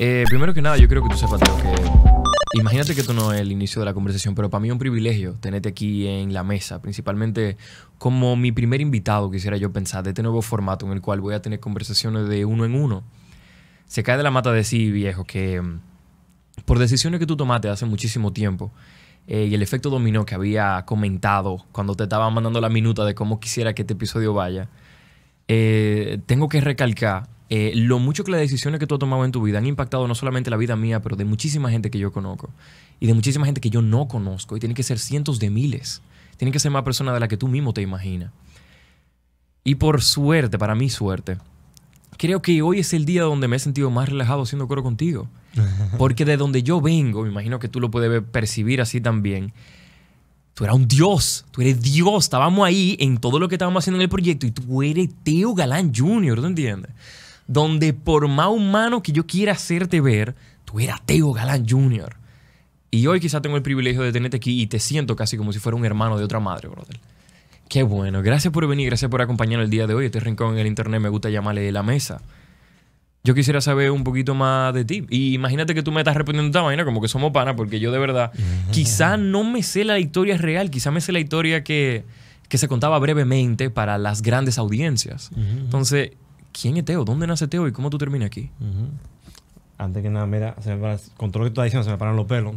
Eh, primero que nada, yo creo que tú sepas, lo que imagínate que esto no es el inicio de la conversación, pero para mí es un privilegio tenerte aquí en la mesa, principalmente como mi primer invitado, quisiera yo pensar, de este nuevo formato en el cual voy a tener conversaciones de uno en uno. Se cae de la mata de sí, viejo, que mm, por decisiones que tú tomaste hace muchísimo tiempo, eh, y el efecto dominó que había comentado cuando te estaban mandando la minuta de cómo quisiera que este episodio vaya, eh, tengo que recalcar eh, lo mucho que las decisiones que tú has tomado en tu vida han impactado no solamente la vida mía, pero de muchísima gente que yo conozco y de muchísima gente que yo no conozco. Y tienen que ser cientos de miles. Tienen que ser más personas de las que tú mismo te imaginas. Y por suerte, para mi suerte, creo que hoy es el día donde me he sentido más relajado haciendo coro contigo. Porque de donde yo vengo, me imagino que tú lo puedes percibir así también. Tú eras un dios, tú eres dios. Estábamos ahí en todo lo que estábamos haciendo en el proyecto y tú eres Teo Galán Jr., ¿tú entiendes? donde por más humano que yo quiera hacerte ver, tú eras Teo Galán Jr. Y hoy quizá tengo el privilegio de tenerte aquí y te siento casi como si fuera un hermano de otra madre, brother. Qué bueno. Gracias por venir, gracias por acompañarnos el día de hoy. Este rincón en el internet me gusta llamarle la mesa. Yo quisiera saber un poquito más de ti. Y imagínate que tú me estás respondiendo esta vaina como que somos pana, porque yo de verdad, quizá no me sé la historia real, quizá me sé la historia que, que se contaba brevemente para las grandes audiencias. Entonces, quién es Teo, dónde nace Teo y cómo tú terminas aquí. Antes que nada, mira, con todo lo que tú estás diciendo, se me paran los pelos.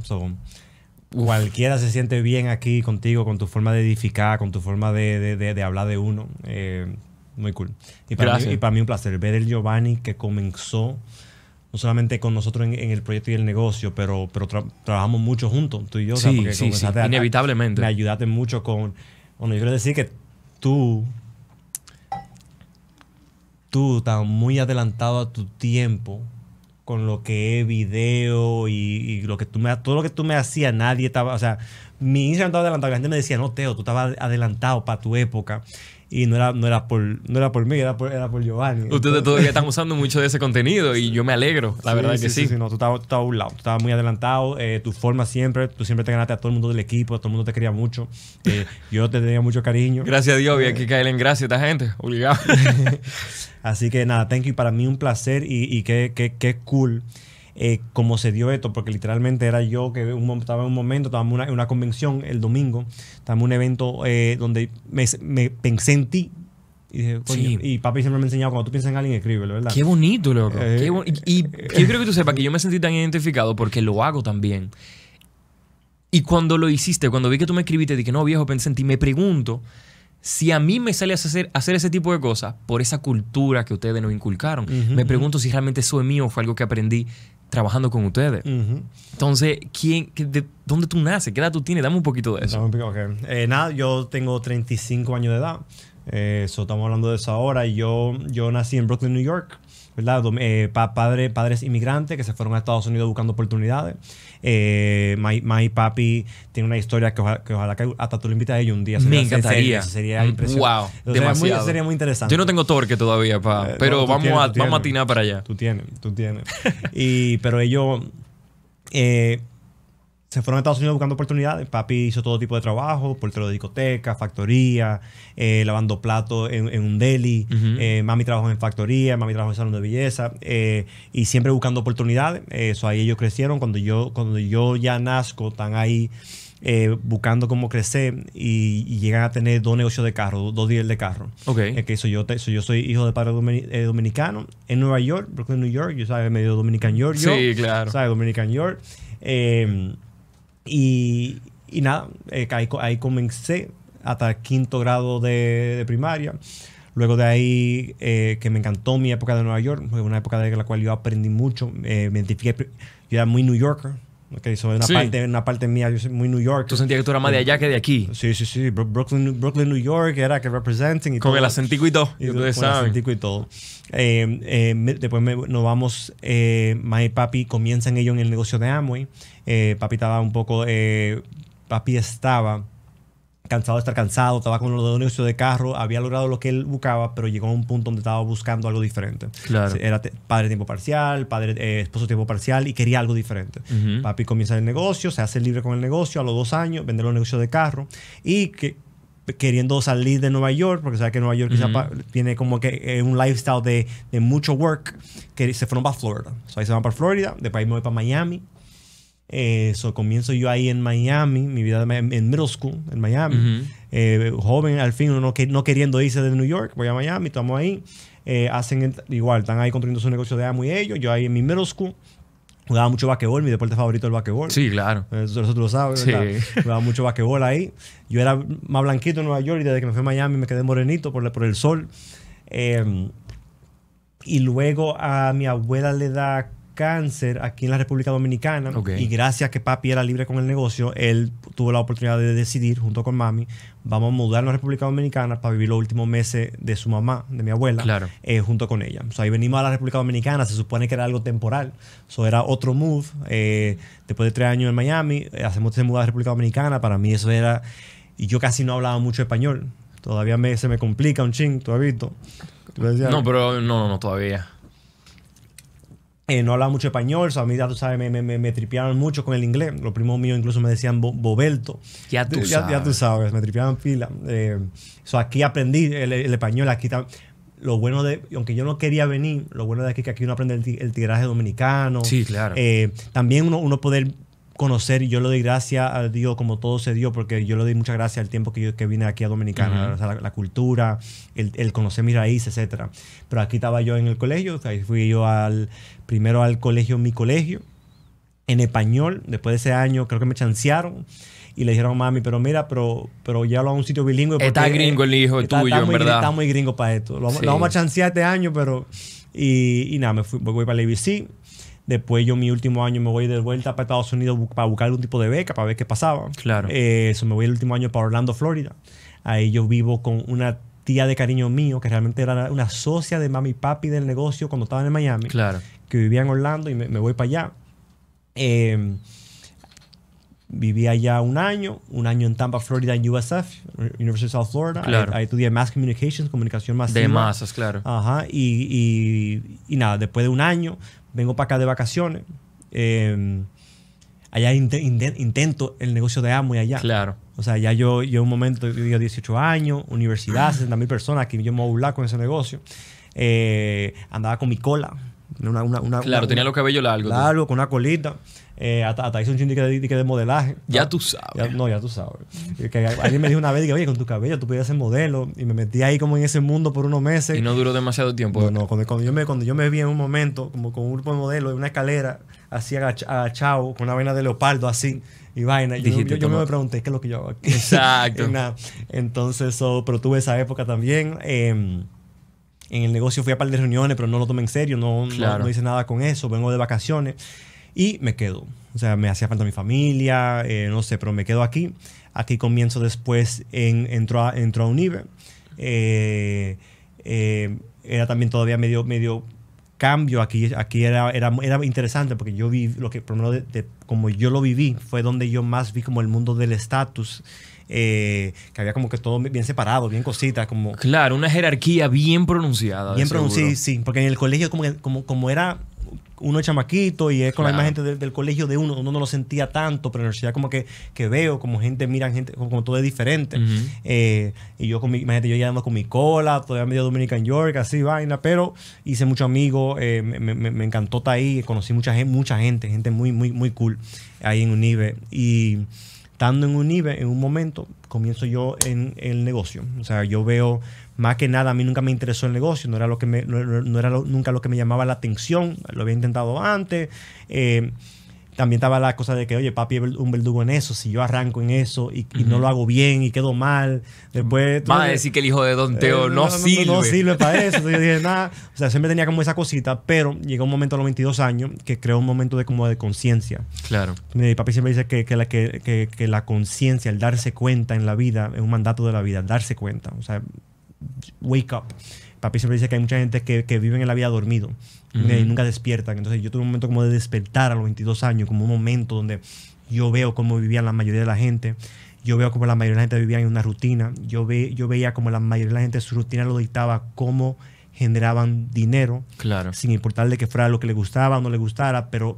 cualquiera se siente bien aquí contigo, con tu forma de edificar, con tu forma de, hablar de uno. Eh, muy cool. Y para, mí, para, mí, un placer ver el Giovanni que comenzó no solamente con nosotros en, el proyecto y el negocio, pero, trabajamos mucho juntos, tú y yo. Sí, inevitablemente. me ayudaste mucho con... Bueno, yo quiero decir que tú tú estás muy adelantado a tu tiempo con lo que es video y, lo que tú me todo lo que tú me hacías, nadie estaba, o sea, mi Instagram estaba adelantado, la gente me decía, "No, Teo, tú estabas adelantado para tu época." y no era, no era, por, no era por mí, era por, era por Giovanni. Ustedes todavía están usando mucho de ese contenido y yo me alegro, la verdad que sí. Sí, sí no, tú estabas, estabas a un lado, tú estabas muy adelantado, eh, tu forma siempre, tú siempre te ganaste a todo el mundo del equipo, todo el mundo te quería mucho, eh, yo te tenía mucho cariño. Gracias a Dios, había que eh, caer en gracia esta gente, obligado. Así que nada, thank you. Para mí un placer y, y qué, cool. Eh, cómo se dio esto, porque literalmente era yo que un, estaba en un momento, estaba en una, convención el domingo, estaba en un evento eh, donde me, me, pensé en ti. Y, papi siempre me ha enseñado, cuando tú piensas en alguien, escríbelo, ¿verdad? Qué bonito, loco. Eh, y, yo creo que tú sepas que yo me sentí tan identificado porque lo hago también. Y cuando lo hiciste, cuando vi que tú me escribiste, dije, no, viejo, pensé en ti, me pregunto si a mí me sale hacer, hacer ese tipo de cosas por esa cultura que ustedes nos inculcaron, me pregunto si realmente eso es mío o fue algo que aprendí trabajando con ustedes. Entonces, ¿quién, de, ¿dónde tú naces? ¿Qué edad tú tienes? Dame un poquito de eso. Eh, nada, yo tengo 35 años de edad. Eh, estamos hablando de eso ahora. Y yo, yo nací en Brooklyn, New York. ¿verdad? Eh, padres inmigrantes que se fueron a Estados Unidos buscando oportunidades. Eh, my, Papi tiene una historia que, ojalá que hasta tú lo invites a ellos un día. Me encantaría. Sería, mm, impresionante. Sería muy, interesante. Yo no tengo torque todavía, eh, pero vamos, a, vamos a atinar para allá. Tú tienes, tú tienes. y, pero ellos... Eh, se fueron a Estados Unidos buscando oportunidades. Papi hizo todo tipo de trabajo, portero de discoteca, factoría, eh, lavando platos en, un deli. Eh, mami trabajó en factoría, mami trabajó en salón de belleza. Eh, y siempre buscando oportunidades. Eso ahí ellos crecieron. Cuando yo, cuando yo ya nazco, están ahí. buscando cómo crecer y, llegan a tener dos negocios de carro, dos, días de carro. Ok. que eso yo, yo soy hijo de padre dominicano en Nueva York, Brooklyn, New York, yo sabe medio Dominican York. Sí, claro. Dominican York. Y, nada, eh, ahí, comencé hasta el quinto grado de, primaria. Luego de ahí, eh, que me encantó mi época de Nueva York, fue una época de la cual yo aprendí mucho, eh, me identifiqué, yo era muy New Yorker, Okay eso una, parte, una parte mía, yo soy muy New York. ¿Tú sentías que tú eras más de allá que de aquí? Sí, sí, sí. Brooklyn, Brooklyn New York era que representing. Y con el acentico y todo. Y el y todo. Eh, eh, después nos vamos, eh, y papi comienzan ellos en el negocio de Amway. Eh, papi estaba un poco, papi estaba cansado de estar cansado, estaba con los negocios de carro, había logrado lo que él buscaba, pero llegó a un punto donde estaba buscando algo diferente. Era padre tiempo parcial, padre eh, esposo tiempo parcial y quería algo diferente. Papi comienza el negocio, se hace libre con el negocio a los dos años, ...vende los negocios de carro y que queriendo salir de Nueva York, porque sabe que Nueva York tiene como que eh, un lifestyle de, mucho work, que se fueron para Florida. ahí se van para Florida, después me voy para Miami, eso, eh, comienzo yo ahí en Miami, mi vida en middle school, en Miami. Eh, joven, al fin, no, no queriendo irse de New York, voy a Miami, estamos ahí. Eh, hacen igual, están ahí construyendo su negocio de amo y ellos. Yo ahí en mi middle school, jugaba mucho basquetbol, mi deporte favorito es el basquetbol. Sí, claro. Eso, tú lo sabes, Jugaba mucho basquetbol ahí. Yo era más blanquito en Nueva York y desde que me fui a Miami me quedé morenito por, por el sol. Em, y luego a mi abuela le da cáncer aquí en la República Dominicana y gracias a que papi era libre con el negocio, él tuvo la oportunidad de decidir junto con mami, vamos a mudar a la República Dominicana para vivir los últimos meses de su mamá, de mi abuela, eh, junto con ella. ahí venimos a la República Dominicana, se supone que era algo temporal, eso era otro move. Eh, después de tres años en Miami, eh, hacemos se mudar a la República Dominicana, para mí eso era... Y yo casi no hablaba mucho español, todavía me, se me complica un ching, todavía. No, pero no, no, no, todavía. Eh, no hablaba mucho español, a mí ya tú sabes, me, tripearon mucho con el inglés. Los primos míos incluso me decían Bobelto. Ya tú, sabes. me tripeaban pila. Eh, aquí aprendí el, español, aquí lo bueno de, aunque yo no quería venir, lo bueno de aquí es que aquí uno aprende el, tiraje dominicano. Sí, claro. Eh, también uno poder conocer yo le doy gracias a Dios como todo se dio, porque yo le doy muchas gracias al tiempo que, yo, que vine aquí a Dominicana, la, cultura, el, el, conocer mis raíces, etc. Pero aquí estaba yo en el colegio, ahí fui yo al, primero al colegio, mi colegio, en español, después de ese año creo que me chancearon y le dijeron mami, pero mira, pero, pero llévalo a un sitio bilingüe. Está gringo el hijo tuyo, muy, en verdad. Está muy gringo para esto. Lo, vamos a chancear este año, pero... Y, nada, me fui, voy para la ABC Después yo mi último año me voy de vuelta para Estados Unidos para buscar algún tipo de beca, para ver qué pasaba. Claro. eso, eh, me voy el último año para Orlando, Florida. Ahí yo vivo con una tía de cariño mío, que realmente era una socia de mami y papi del negocio cuando estaban en Miami. Claro. Que vivía en Orlando y me, me voy para allá. Eh, Viví allá un año, un año en Tampa, Florida, en USF, University of South Florida. Ahí, estudié Mass Communications, comunicación masiva. De masas, claro. Ajá, y, y, nada, después de un año vengo para acá de vacaciones. Em, allá intento el negocio de Amo y allá. Claro. O sea, ya yo, yo en un momento, yo 18 años, universidad, 60 mil personas, aquí yo me voy a burlar con ese negocio. Eh, andaba con mi cola claro, tenía los cabellos largos. Largo, con una colita. Eh, hasta, hice un ching de, de, modelaje. Ya tú sabes. no, ya tú sabes. Que alguien me dijo una vez, que, oye, con tu cabello tú podías ser modelo. Y me metí ahí como en ese mundo por unos meses. Y no duró demasiado tiempo. No, no cuando, yo me, cuando yo me vi en un momento, como con un grupo de modelos, en una escalera, así agachado, con una vaina de leopardo así y vaina. Yo, yo, me pregunté qué es lo que yo hago aquí. Exacto. Entonces, pero tuve esa época también. Em, en el negocio fui a par de reuniones, pero no lo tomé en serio, no, no, hice nada con eso, vengo de vacaciones y me quedo. O sea, me hacía falta mi familia, eh, no sé, pero me quedo aquí. Aquí comienzo después, en, entro, a, entro a Unive. Eh, eh, era también todavía medio, medio cambio aquí. Aquí era, era, era interesante porque yo vi, lo que, por lo menos como yo lo viví, fue donde yo más vi como el mundo del estatus eh, que había como que todo bien separado, bien cositas, como... Claro, una jerarquía bien pronunciada. Bien pronunciada, sí, porque en el colegio como, como, como era uno chamaquito y es con la imagen del, colegio de uno, uno no lo sentía tanto, pero en la universidad como que, que veo, como gente, mira gente, como, todo es diferente. Eh, y yo con mi, imagínate, yo ya ando con mi cola, todavía medio Dominican York, así vaina, pero hice mucho amigos, eh, me, me, me, encantó estar ahí, conocí mucha gente, mucha gente, gente muy, muy, muy cool ahí en Unive. Y estando en un IBE, en un momento, comienzo yo en, el negocio. O sea, yo veo, más que nada, a mí nunca me interesó el negocio, no era, lo que me, no, era nunca lo que me llamaba la atención, lo había intentado antes. Eh, también estaba la cosa de que, oye, papi es un verdugo en eso, si yo arranco en eso y, no lo hago bien y quedo mal, después... va a decir que el hijo de Don eh, Teo no, sirve. No, sirve para eso. yo dije, nada, o sea, siempre tenía como esa cosita, pero llegó un momento a los 22 años que creó un momento de como de conciencia. Claro. Mi papi siempre dice que, la, que, la conciencia, el darse cuenta en la vida, es un mandato de la vida, darse cuenta, o sea, wake up. Papi siempre dice que hay mucha gente que, vive en la vida dormido nunca despiertan. Entonces yo tuve un momento como de despertar a los 22 años, como un momento donde yo veo cómo vivían la mayoría de la gente, yo veo cómo la mayoría de la gente vivía en una rutina, yo, yo veía como la mayoría de la gente su rutina lo dictaba cómo generaban dinero, claro. sin importarle que fuera lo que le gustaba o no le gustara, pero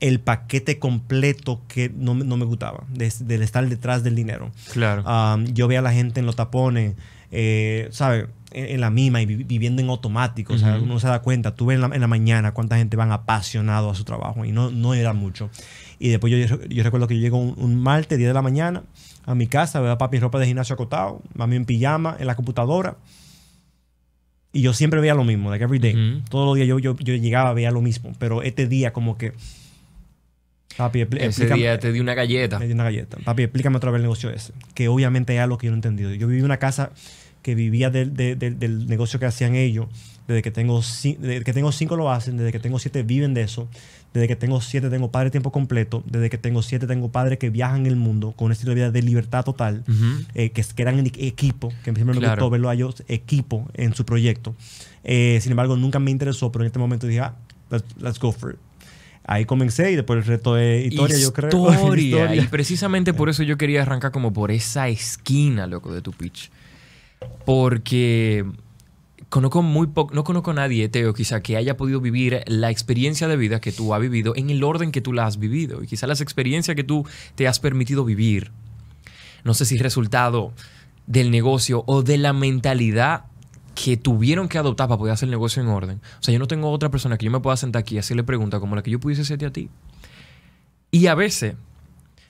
el paquete completo que no, me gustaba, del estar detrás del dinero. Claro. Ah, yo veía a la gente en los tapones, eh, ¿sabes? en la misma y viviendo en automático. O sea, uno se da cuenta, tú ves en la, mañana cuánta gente van apasionado a su trabajo y no, no era mucho. Y después yo, recuerdo que yo llego un, martes, 10 de la mañana, a mi casa, veo a papi ropa de gimnasio acotado, mami en pijama, en la computadora. Y yo siempre veía lo mismo, like every day. Todos los días yo, yo, yo llegaba, veía lo mismo. Pero este día como que... Papi, ese día te di una galleta. Me di una galleta. Papi, explícame otra vez el negocio ese. Que obviamente es algo que yo no he entendido. Yo viví en una casa que vivía del, negocio que hacían ellos. Desde que, tengo, que tengo cinco lo hacen, desde que tengo siete viven de eso, desde que tengo siete tengo padre tiempo completo, desde que tengo siete tengo padres que viajan el mundo con un estilo de vida de libertad total, eh, que, eran equipo, que siempre me gustó verlo a ellos equipo en su proyecto. Eh, sin embargo, nunca me interesó, pero en este momento dije, ah, let's, go for it ahí comencé y después el reto de historia, yo creo. historia. Y precisamente por eso yo quería arrancar como por esa esquina, loco, de tu pitch porque conozco muy poco, no conozco a nadie, Teo, quizá que haya podido vivir la experiencia de vida que tú has vivido en el orden que tú la has vivido y quizá las experiencias que tú te has permitido vivir. No sé si resultado del negocio o de la mentalidad que tuvieron que adoptar para poder hacer el negocio en orden. O sea, yo no tengo otra persona que yo me pueda sentar aquí y hacerle preguntas como la que yo pudiese hacerte a ti. Y a veces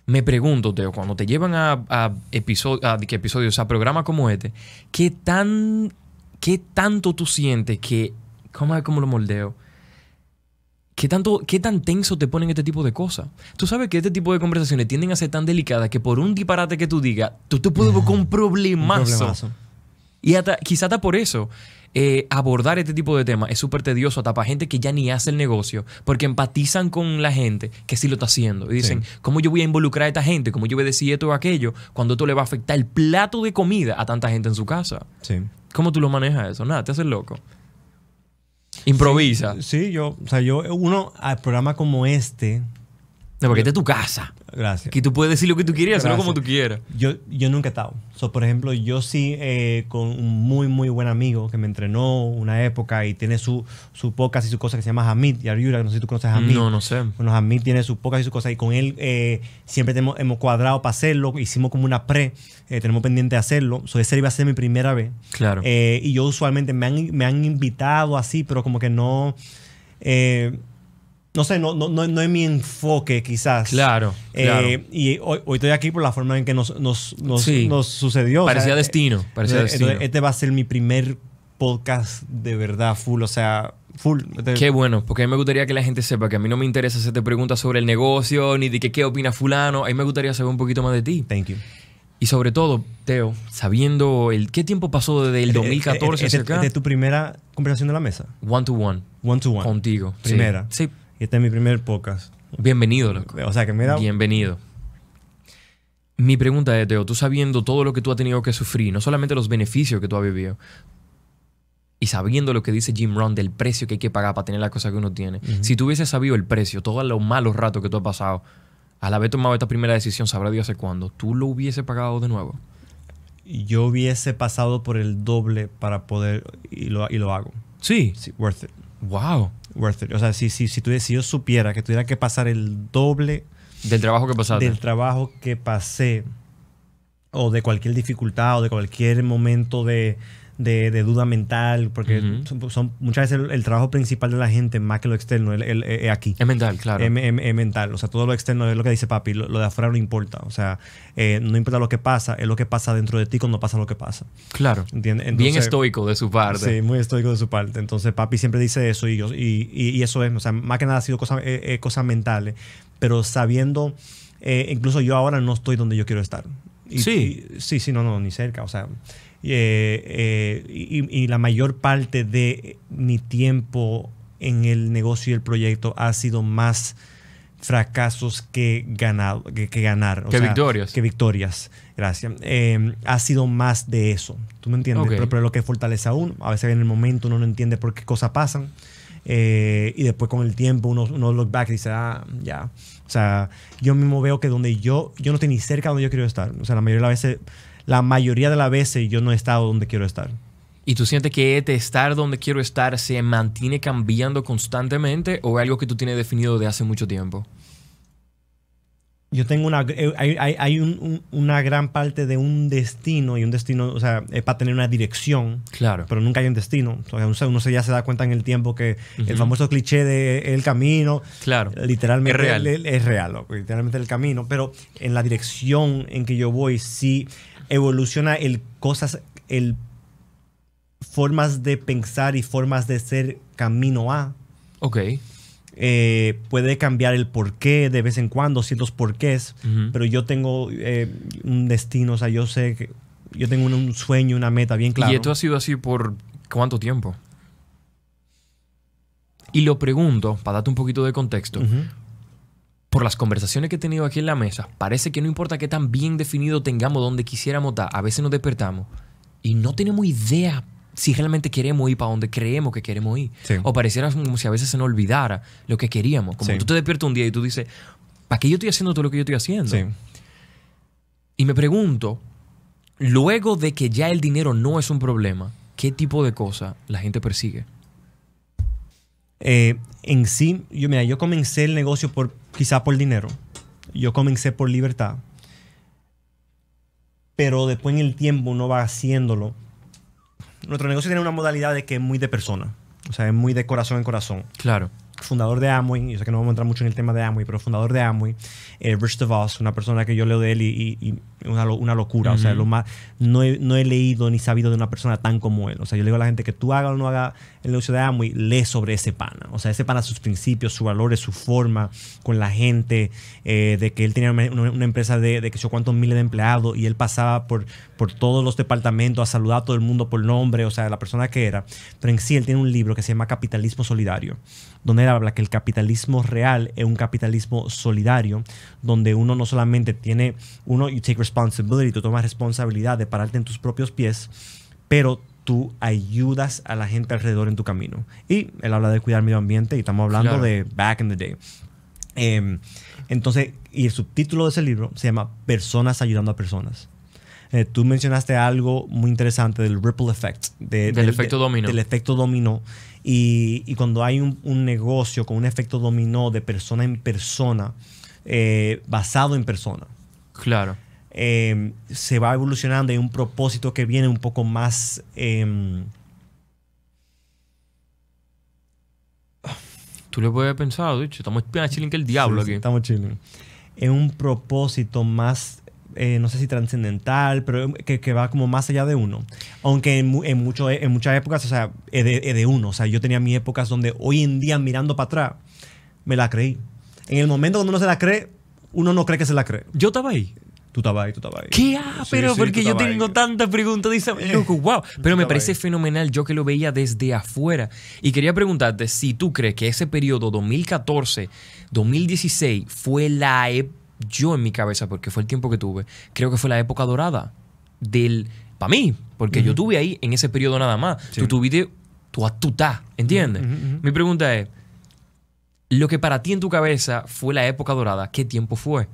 me pregunto, Teo, cuando te llevan a, a episodios, a programas como este, ¿qué, tan, ¿qué tanto tú sientes que, cómo, lo moldeo? ¿Qué, tanto, ¿Qué tan tenso te ponen este tipo de cosas? Tú sabes que este tipo de conversaciones tienden a ser tan delicadas que por un disparate que tú digas, tú te puedes buscar un problemazo. Y hasta, quizá hasta por eso eh, abordar este tipo de temas es súper tedioso hasta para gente que ya ni hace el negocio, porque empatizan con la gente que sí lo está haciendo. Y dicen, ¿cómo yo voy a involucrar a esta gente? ¿Cómo yo voy a decir esto o aquello? Cuando esto le va a afectar el plato de comida a tanta gente en su casa. Sí. ¿Cómo tú lo manejas eso? Nada, te haces loco. Improvisa. Sí, yo, o sea, yo, uno, al programa como este. No, porque esta es tu casa. Gracias. Que tú puedes decir lo que tú quieras, hacerlo como tú quieras. Yo, yo nunca he estado. por ejemplo, yo sí eh, con un muy, muy buen amigo que me entrenó una época y tiene su, su y su cosa que se llama Hamid y Ariura, no sé si tú conoces a Hamid. No, no sé. Bueno, Hamid tiene sus pocas y sus cosas y con él eh, siempre tenemos, hemos cuadrado para hacerlo, hicimos como una pre, eh, tenemos pendiente de hacerlo. So, ese iba a ser mi primera vez. Claro. y yo usualmente me han, invitado así, pero como que no no sé, no, no, no, es mi enfoque quizás. Claro. Eh, y hoy, estoy aquí por la forma en que nos, nos, nos, sucedió. Parecía eh, destino. Eh, parecía destino. este va a ser mi primer podcast de verdad full, o sea, full. Este qué bueno, porque a mí me gustaría que la gente sepa que a mí no me interesa te preguntas sobre el negocio ni de qué opina fulano, a mí me gustaría saber un poquito más de ti. Thank you. Y sobre todo, Teo, sabiendo el qué tiempo pasó desde el 2014 este, este, este, este tu primera conversación de la mesa. One to one. One to one. Contigo. Primera. Sí. sí este es mi primer podcast. Bienvenido, loco. O sea, que da. Bienvenido. Mi pregunta es, Teo, tú sabiendo todo lo que tú has tenido que sufrir, no solamente los beneficios que tú has vivido, y sabiendo lo que dice Jim Rohn del precio que hay que pagar para tener las cosas que uno tiene, si tú hubieses sabido el precio, todos los malos ratos que tú has pasado, al haber tomado esta primera decisión, sabrá Dios cuándo, ¿tú lo hubiese pagado de nuevo? Yo hubiese pasado por el doble para poder, y lo, y lo hago. Sí. sí. Worth it. Wow. O sea, si, si, yo supiera que tuviera que pasar el doble del trabajo que pasaste. Del trabajo que pasé. O de cualquier dificultad o de cualquier momento de, de, duda mental, porque son, muchas veces el, trabajo principal de la gente, más que lo externo, es eh, aquí. Es mental, claro. Es mental, o sea, todo lo externo es lo que dice papi, lo, de afuera no importa, o sea, eh, no importa lo que pasa, es lo que pasa dentro de ti cuando pasa lo que pasa. Claro. Bien estoico de su parte. Sí, muy estoico de su parte. Entonces, papi siempre dice eso y, yo, y, eso es, o sea, más que nada ha sido eh, cosas cosa mentales, pero sabiendo... incluso yo ahora no estoy donde yo quiero estar. sí. sí, sí, no, no, ni cerca. O sea, eh, eh, y, la mayor parte de mi tiempo en el negocio y el proyecto ha sido más fracasos que, ganado, que, ganar. que victorias. Que victorias. Gracias. Em, ha sido más de eso. ¿Tú me entiendes? Pero, es lo que fortalece a uno. A veces en el momento uno no entiende por qué cosas pasan. Eh, y después con el tiempo uno, uno look back y dice, ah, ya. O sea, yo mismo veo que donde yo, yo no estoy ni cerca donde yo quiero estar. O sea, la mayoría de las veces la mayoría de las veces yo no he estado donde quiero estar. ¿Y tú sientes que este estar donde quiero estar se mantiene cambiando constantemente o es algo que tú tienes definido de hace mucho tiempo? Yo tengo una, eh, hay, una gran parte de un destino y un destino, o sea, es para tener una dirección. Claro. Pero nunca hay un destino. O uno se, ya se da cuenta en el tiempo que el famoso cliché de eh, el camino. Claro. Literalmente es real. es real, literalmente el camino. Pero en la dirección en que yo voy, sí, evoluciona el cosas, el formas de pensar y formas de ser camino a. Ok. Eh, puede cambiar el porqué de vez en cuando, ciertos porqués, pero yo tengo eh, un destino, o sea, yo sé que yo tengo un, sueño, una meta bien clara. ¿Y esto ha sido así por cuánto tiempo? Y lo pregunto, para darte un poquito de contexto, por las conversaciones que he tenido aquí en la mesa, parece que no importa qué tan bien definido tengamos donde quisiéramos estar, a veces nos despertamos y no tenemos idea si realmente queremos ir para donde creemos que queremos ir. O pareciera como si a veces se nos olvidara lo que queríamos. Como tú te despiertas un día y tú dices, ¿para qué yo estoy haciendo todo lo que yo estoy haciendo? Y me pregunto, luego de que ya el dinero no es un problema, ¿qué tipo de cosa la gente persigue? Eh, en sí, yo, mira, yo comencé el negocio por, quizá por dinero. Yo comencé por libertad. Pero después en el tiempo uno va haciéndolo. Nuestro negocio tiene una modalidad de que es muy de persona. O sea, es muy de corazón en corazón. Claro fundador de Amway, yo sé que no vamos a entrar mucho en el tema de Amway, pero fundador de Amway, eh, Rich DeVos, una persona que yo leo de él y, una, locura. O sea, no, he, no he leído ni sabido de una persona tan como él. O sea, yo le digo a la gente que tú haga o no haga el negocio de Amway, lee sobre ese pana. O sea, ese pana, sus principios, sus valores, su forma con la gente, eh, de que él tenía una, empresa de, que yo cuántos miles de empleados y él pasaba por, por todos los departamentos a saludar a todo el mundo por nombre, o sea, la persona que era. Pero en sí, él tiene un libro que se llama Capitalismo Solidario, donde habla que el capitalismo real es un capitalismo solidario, donde uno no solamente tiene, uno, you take responsibility, tú tomas responsabilidad de pararte en tus propios pies, pero tú ayudas a la gente alrededor en tu camino. Y él habla de cuidar el medio ambiente y estamos hablando de back in the day. Em, entonces, y el subtítulo de ese libro se llama Personas ayudando a personas. Eh, tú mencionaste algo muy interesante del ripple effect. del, efecto Del efecto dominó y, cuando hay un, negocio con un efecto dominó de persona en persona, eh, basado en persona. Claro. Em, se va evolucionando, hay un propósito que viene un poco más... Em, Tú lo puedes pensar, dicho, estamos chilling que el diablo aquí. estamos chilling. Es un propósito más eh, no sé si trascendental, pero eh, que, va como más allá de uno. Aunque en, en, en muchas épocas, o sea, es de, uno. O sea, yo tenía mis épocas donde hoy en día, mirando para atrás, me la creí. En el momento cuando uno se la cree, uno no cree que se la cree. Yo estaba ahí. Tú estaba ahí, tú estaba ahí. ¿Qué? Ah, pero porque yo tengo tantas preguntas. Dice, wow. Eh. Pero me parece fenomenal. Yo que lo veía desde afuera. Y quería preguntarte si tú crees que ese periodo 2014-2016 fue la época yo en mi cabeza, porque fue el tiempo que tuve, creo que fue la época dorada del. Para mí, porque yo tuve ahí en ese periodo nada más. Tú tu atuta, ¿entiendes? mi pregunta es: lo que para ti en tu cabeza fue la época dorada, ¿qué tiempo fue?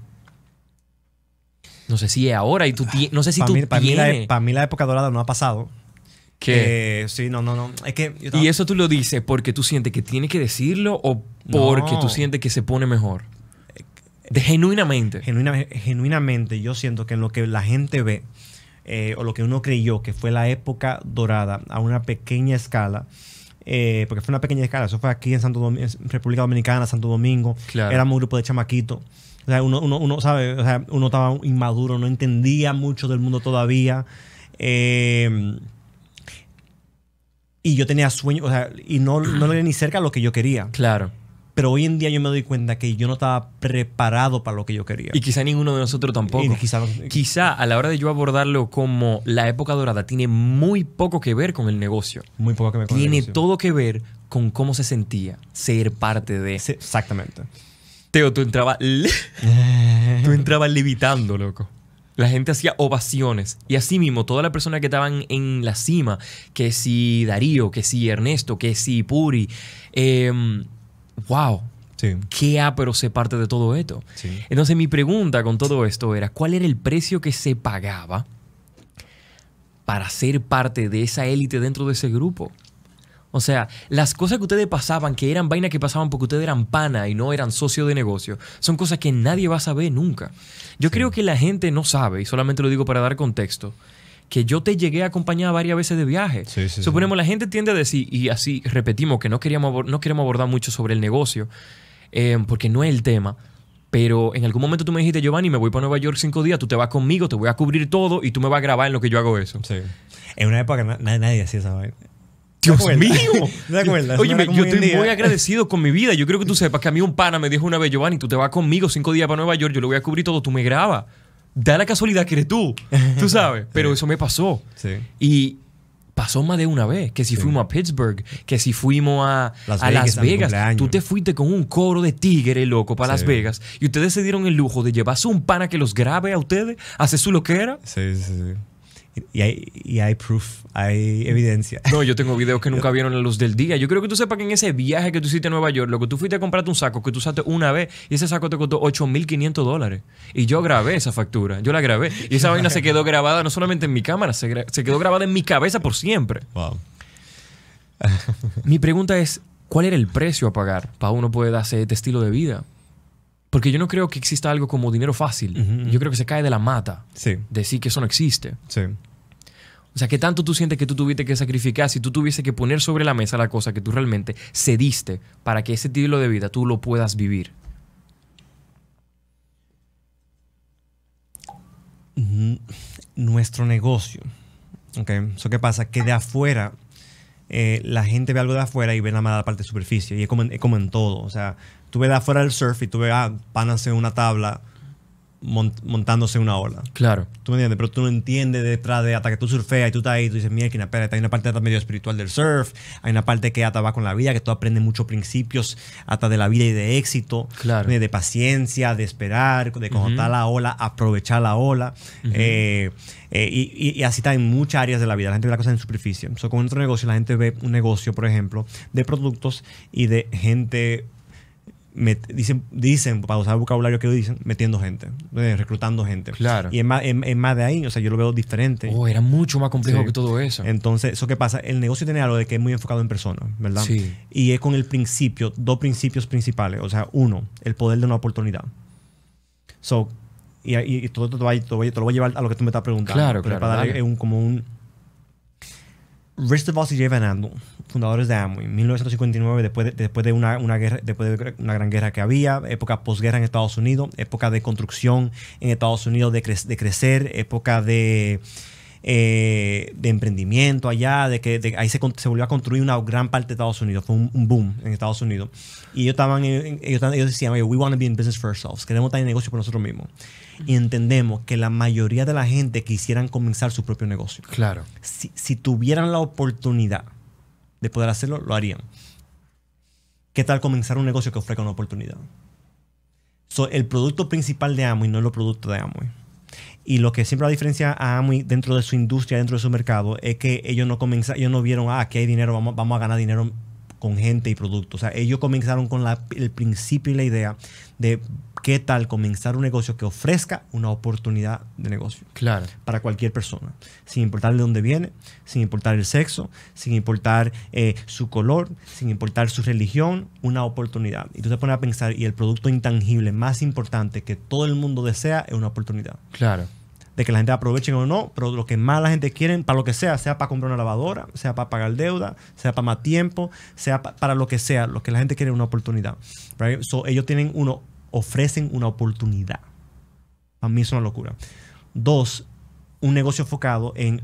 No sé si es ahora y tú no sé si para tú mí, Mí la, e-, para mí la época dorada no ha pasado. Que eh, sí, no, no, no. Es que Y eso tú lo dices porque tú sientes que tienes que decirlo o porque tú sientes que se pone mejor genuinamente. genuinamente, yo siento que en lo que la gente ve, eh, o lo que uno creyó que fue la época dorada a una pequeña escala, eh, porque fue una pequeña escala, eso fue aquí en, Santo República Dominicana, Santo Domingo, éramos un grupo de chamaquitos. O sea, uno, uno, sabe, o sea, uno estaba inmaduro, no entendía mucho del mundo todavía. Em, y yo tenía sueños, o sea, y no, no era ni cerca lo que yo quería. Claro. Pero hoy en día yo me doy cuenta que yo no estaba preparado para lo que yo quería. Y quizá ninguno de nosotros tampoco. quizá, a la hora de yo abordarlo como la época dorada tiene muy poco que ver con el negocio. Muy poco que me con Tiene todo que ver con cómo se sentía ser parte de. exactamente. Teo, tú entrabas. tú entrabas levitando, loco. La gente hacía ovaciones. Y así mismo, todas las personas que estaban en la cima, que si Darío, que si Ernesto, que si Puri, eh, wow, ¿qué pero se parte de todo esto? Entonces mi pregunta con todo esto era, ¿cuál era el precio que se pagaba para ser parte de esa élite dentro de ese grupo? O sea, las cosas que ustedes pasaban, que eran vainas que pasaban porque ustedes eran pana y no eran socio de negocio, son cosas que nadie va a saber nunca. Yo creo que la gente no sabe, y solamente lo digo para dar contexto, que yo te llegué a acompañar varias veces de viaje. Suponemos, la gente tiende a decir, y así repetimos que no, queríamos, no queremos abordar mucho sobre el negocio, eh, porque no es el tema. Pero en algún momento tú me dijiste, Giovanni, me voy para Nueva York cinco días, tú te vas conmigo, te voy a cubrir todo y tú me vas a grabar en lo que yo hago eso. En una época nadie hacía esa vaina. Dios mío. Oye, yo estoy muy agradecido con mi vida. Yo creo que tú sepas que a mí un pana me dijo una vez, Giovanni, tú te vas conmigo cinco días para Nueva York, yo lo voy a cubrir todo, tú me grabas da la casualidad que eres tú, tú sabes, pero eso me pasó. Sí. Y pasó más de una vez, que si fuimos a Pittsburgh, que si fuimos a Las Vegas, Las Vegas. tú te fuiste con un coro de tigre loco para Las Vegas y ustedes se dieron el lujo de llevarse un pana que los grabe a ustedes, hacer su loquera. Sí, sí, sí. Y hay, proof, hay evidencia. No, yo tengo videos que nunca vieron la luz del día. Yo creo que tú sepas que en ese viaje que tú hiciste a Nueva York, lo que tú fuiste a comprarte un saco que tú usaste una vez y ese saco te costó 8.500 dólares. Y yo grabé esa factura, yo la grabé. Y esa vaina se quedó grabada no solamente en mi cámara, se, quedó grabada en mi cabeza por siempre. mi pregunta es, ¿cuál era el precio a pagar para uno poder darse este estilo de vida? Porque yo no creo que exista algo como dinero fácil. Yo creo que se cae de la mata sí. decir que eso no existe. Sí. O sea, ¿qué tanto tú sientes que tú tuviste que sacrificar si tú tuviese que poner sobre la mesa la cosa que tú realmente cediste para que ese estilo de vida tú lo puedas vivir? Nuestro negocio. Ok, eso qué pasa, que de afuera eh, la gente ve algo de afuera y ve la mala parte de superficie. Y es como en todo. O sea, Tú de afuera del surf y tú a ah, panas en una tabla montándose una ola. Claro. Tú me entiendes, pero tú no entiendes detrás de hasta que tú surfeas y tú estás ahí, tú dices, mira, que hay una parte medio espiritual del surf, hay una parte que hasta va con la vida, que tú aprendes muchos principios hasta de la vida y de éxito, claro. de paciencia, de esperar, de cómo la ola, aprovechar la ola. Eh, eh, y, así está en muchas áreas de la vida. La gente ve las cosas en superficie. So, con otro negocio, la gente ve un negocio, por ejemplo, de productos y de gente dicen, dicen, para usar el vocabulario que dicen, metiendo gente, eh, reclutando gente. Y es más, más, de ahí, o sea, yo lo veo diferente. Oh, era mucho más complejo que todo eso. Entonces, ¿eso qué pasa? El negocio tiene algo de que es muy enfocado en personas, ¿verdad? Sí. Y es con el principio, dos principios principales. O sea, uno, el poder de una oportunidad. y, todo, esto te, lo voy a llevar a lo que tú me estás preguntando. Claro, pero claro. Para darle un, como un, Rich DeVos y Jay Van fundadores de Amway, 1959, después de, una, guerra, después de una gran guerra que había, época posguerra en Estados Unidos, época de construcción en Estados Unidos, de crecer, época de eh, de emprendimiento allá, de que ahí se, volvió a construir una gran parte de Estados Unidos, fue un, boom en Estados Unidos. Y ellos, estaban, decían, we want to be in business for ourselves, queremos estar en negocio por nosotros mismos. Y entendemos que la mayoría de la gente quisieran comenzar su propio negocio. Claro. Si, tuvieran la oportunidad de poder hacerlo, lo harían. ¿Qué tal comenzar un negocio que ofrezca una oportunidad? el producto principal de Amway no es producto de Amway. Y lo que siempre la diferencia a Amway dentro de su industria, dentro de su mercado, es que ellos no comenzaron, ellos no vieron, ah, aquí hay dinero, vamos, vamos a ganar dinero con gente y productos. O sea, ellos comenzaron con el principio y la idea de qué tal comenzar un negocio que ofrezca una oportunidad de negocio. Claro. Para cualquier persona. Sin importar de dónde viene, sin importar el sexo, sin importar eh, su color, sin importar su religión, una oportunidad. Y tú te pones a pensar, y el producto intangible más importante que todo el mundo desea es una oportunidad. Claro de que la gente aprovechen o no, pero lo que más la gente quiere, para lo que sea, sea para comprar una lavadora, sea para pagar deuda, sea para más tiempo, sea para lo que sea, lo que la gente quiere es una oportunidad. So, ellos tienen uno, ofrecen una oportunidad. Para mí es una locura. Dos, un negocio enfocado en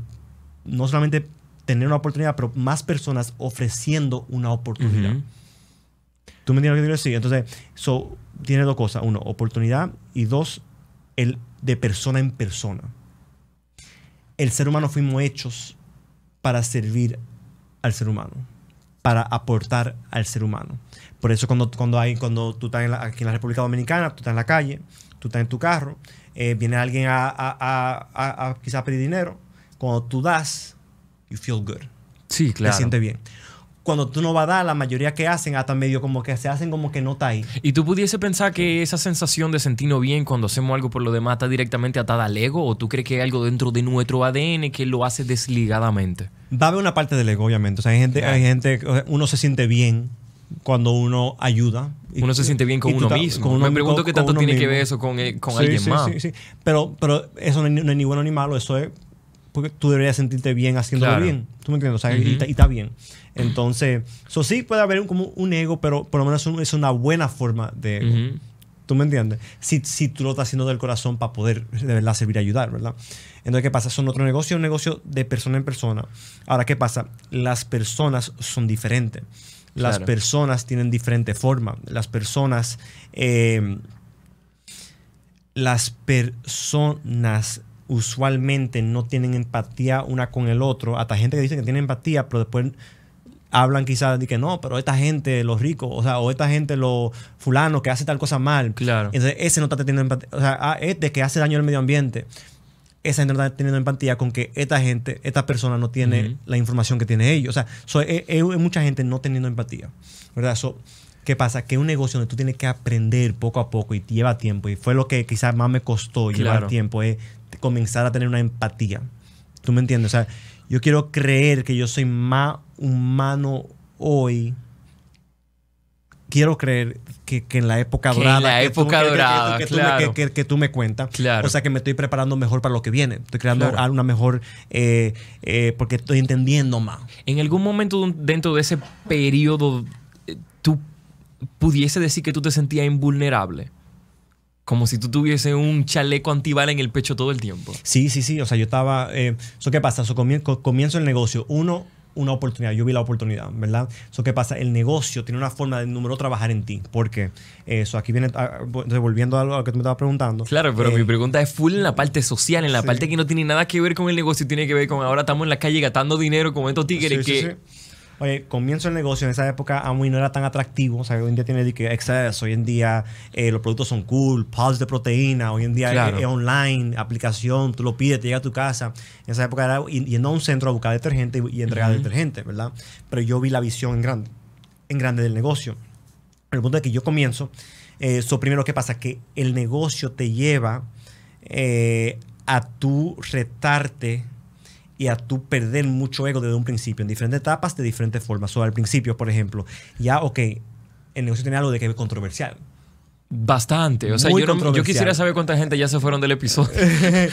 no solamente tener una oportunidad, pero más personas ofreciendo una oportunidad. ¿Tú me entiendes lo que decir? Entonces, so, tiene dos cosas. Uno, oportunidad. Y dos, el de persona en persona. El ser humano fuimos hechos para servir al ser humano, para aportar al ser humano. Por eso cuando, cuando, hay, cuando tú estás aquí en la República Dominicana, tú estás en la calle, tú estás en tu carro, eh, viene alguien a, a, pedir dinero, cuando tú das, you feel good. Sí, claro. Te sientes bien cuando tú no vas a dar, la mayoría que hacen hasta medio como que se hacen como que no está ahí. Y tú pudiese pensar que esa sensación de sentirnos bien cuando hacemos algo por lo demás está directamente atada al ego o tú crees que hay algo dentro de nuestro ADN que lo hace desligadamente. Va a haber una parte del ego, obviamente. O sea, hay gente, hay gente, uno se siente bien cuando uno ayuda. uno se siente bien con uno mismo. Me pregunto qué tanto tiene que ver eso con, eh, con alguien más. Sí, sí, Pero, pero eso no, es ni bueno ni malo, eso es porque tú deberías sentirte bien haciéndolo bien. ¿Tú me entiendes? O sea, y, está bien. Entonces, eso sí puede haber como un ego, pero por lo menos es una buena forma de ¿Tú me entiendes? Si, si tú lo estás haciendo del corazón para poder de verdad servir y ayudar, ¿verdad? Entonces, ¿qué pasa? Son otro negocio, un negocio de persona en persona. Ahora, ¿qué pasa? Las personas son diferentes. Las personas tienen diferente forma. Las personas. Em, las personas usualmente no tienen empatía una con el otro. Hasta gente que dice que tiene empatía, pero después hablan quizás de que no, pero esta gente, los ricos, o sea, o esta gente, los fulanos que hace tal cosa mal. Claro. Entonces, ese no está teniendo empatía. O sea, ah, este que hace daño al medio ambiente, esa gente no está teniendo empatía con que esta gente, esta persona no tiene la información que tiene ellos. O sea, es, e, e, mucha gente no teniendo empatía. ¿Verdad? eso ¿Qué pasa? Que un negocio donde tú tienes que aprender poco a poco y lleva tiempo. Y fue lo que quizás más me costó llevar tiempo, es comenzar a tener una empatía. ¿Tú me entiendes? O sea, yo quiero creer que yo soy más humano hoy. Quiero creer que, en la época dorada. En la época dorada, que, tú me cuentas. O sea, que me estoy preparando mejor para lo que viene. Estoy creando una mejor. Eh, eh, porque estoy entendiendo más. En algún momento dentro de ese periodo, eh, tú pudiese decir que tú te sentías invulnerable como si tú tuviese un chaleco antibala en el pecho todo el tiempo. Sí, sí, sí. O sea, yo estaba. Eh, ¿Qué pasa? comienzo, el negocio. Uno, una oportunidad. Yo vi la oportunidad, ¿verdad? Eso qué pasa, el negocio tiene una forma de número trabajar en ti. porque Eso eh, aquí viene revolviendo ah, ah, pues, a lo que tú me estabas preguntando. Claro, pero eh, mi pregunta es full en la parte social, en la parte que no tiene nada que ver con el negocio, tiene que ver con ahora estamos en la calle gastando dinero con estos tigres que oye, comienzo el negocio, en esa época Amway no era tan atractivo, o sea, hoy en día tiene que exceso, hoy en día eh, los productos son cool, pods de proteína, hoy en día es, online, aplicación, tú lo pides, te llega a tu casa. En esa época era yendo a un centro a buscar detergente y, entregar detergente, ¿verdad? Pero yo vi la visión en grande, en grande del negocio. El punto es que yo comienzo, eso eh, primero que pasa, que el negocio te lleva eh, a tu retarte y a tú perder mucho ego desde un principio, en diferentes etapas, de diferentes formas. O al principio, por ejemplo, ya, ok, el negocio tiene algo de que es controversial. Bastante. O sea, yo, quisiera saber cuánta gente ya se fueron del episodio.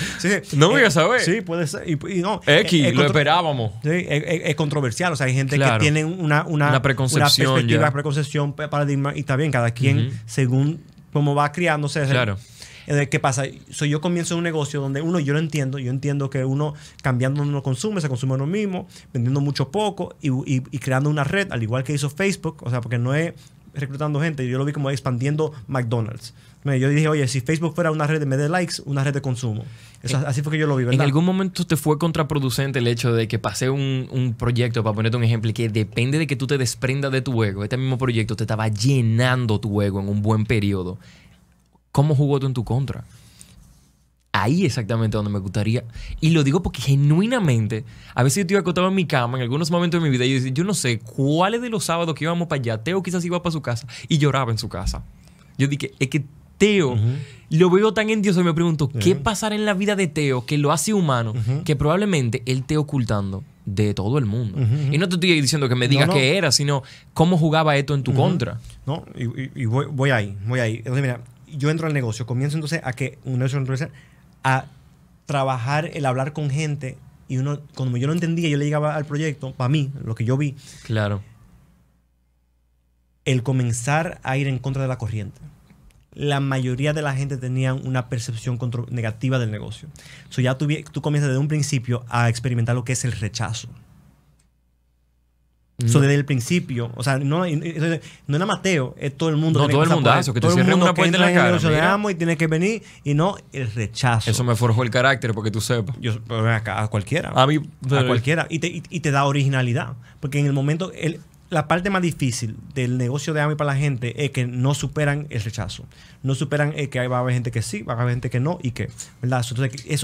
No voy a saber. Sí, puede ser. X, eh, eh, lo esperábamos. Eh, es, controversial. O sea, hay gente que tiene una, una, una preconcepción, una perspectiva, preconcepción, paradigma. Y está bien, cada quien, según cómo va criándose. Claro. ¿Qué pasa? So, yo comienzo un negocio donde uno, yo lo entiendo, yo entiendo que uno cambiando uno consume, se consume uno mismo, vendiendo mucho poco y, creando una red, al igual que hizo Facebook, o sea, porque no es reclutando gente, yo lo vi como expandiendo McDonald's. Yo dije, oye, si Facebook fuera una red de, me de likes, una red de consumo. así fue que yo lo vi, ¿verdad? ¿En algún momento te fue contraproducente el hecho de que pasé un, un, proyecto, para ponerte un ejemplo, que depende de que tú te desprendas de tu ego? Este mismo proyecto te estaba llenando tu ego en un buen periodo. ¿Cómo jugó tú en tu contra? Ahí exactamente donde me gustaría. Y lo digo porque genuinamente, a veces yo estoy acostado en mi cama en algunos momentos de mi vida y yo decía, yo no sé cuáles de los sábados que íbamos para allá, Teo quizás iba para su casa y lloraba en su casa. Yo dije, es que Teo, lo veo tan endioso y me pregunto, ¿qué pasará en la vida de Teo que lo hace humano? Que probablemente él te ocultando de todo el mundo. Y no te estoy diciendo que me digas qué era, sino cómo jugaba esto en tu contra. No, y, voy, voy, ahí, voy ahí. Entonces, mira, yo entro al negocio, comienzo entonces a que un negocio a trabajar el hablar con gente y uno, cuando yo no entendía, yo le llegaba al proyecto, para mí, lo que yo vi. Claro. El comenzar a ir en contra de la corriente. La mayoría de la gente tenía una percepción negativa del negocio. So ya tú comienzas desde un principio a experimentar lo que es el rechazo desde el principio, o sea, no, no era Mateo, es todo el mundo. No, todo el eso que te una puerta en la cara. amo y tienes que venir y no el rechazo. Eso me forjó el carácter, porque tú sepas. Yo, pues, a, cualquiera. A mí. A eh, cualquiera. Y te, y te da originalidad. Porque en el momento, el, la parte más difícil del negocio de AMI para la gente es que no superan el rechazo. No superan el eh, que va a haber gente que sí, va a haber gente que no y que, ¿verdad? eso,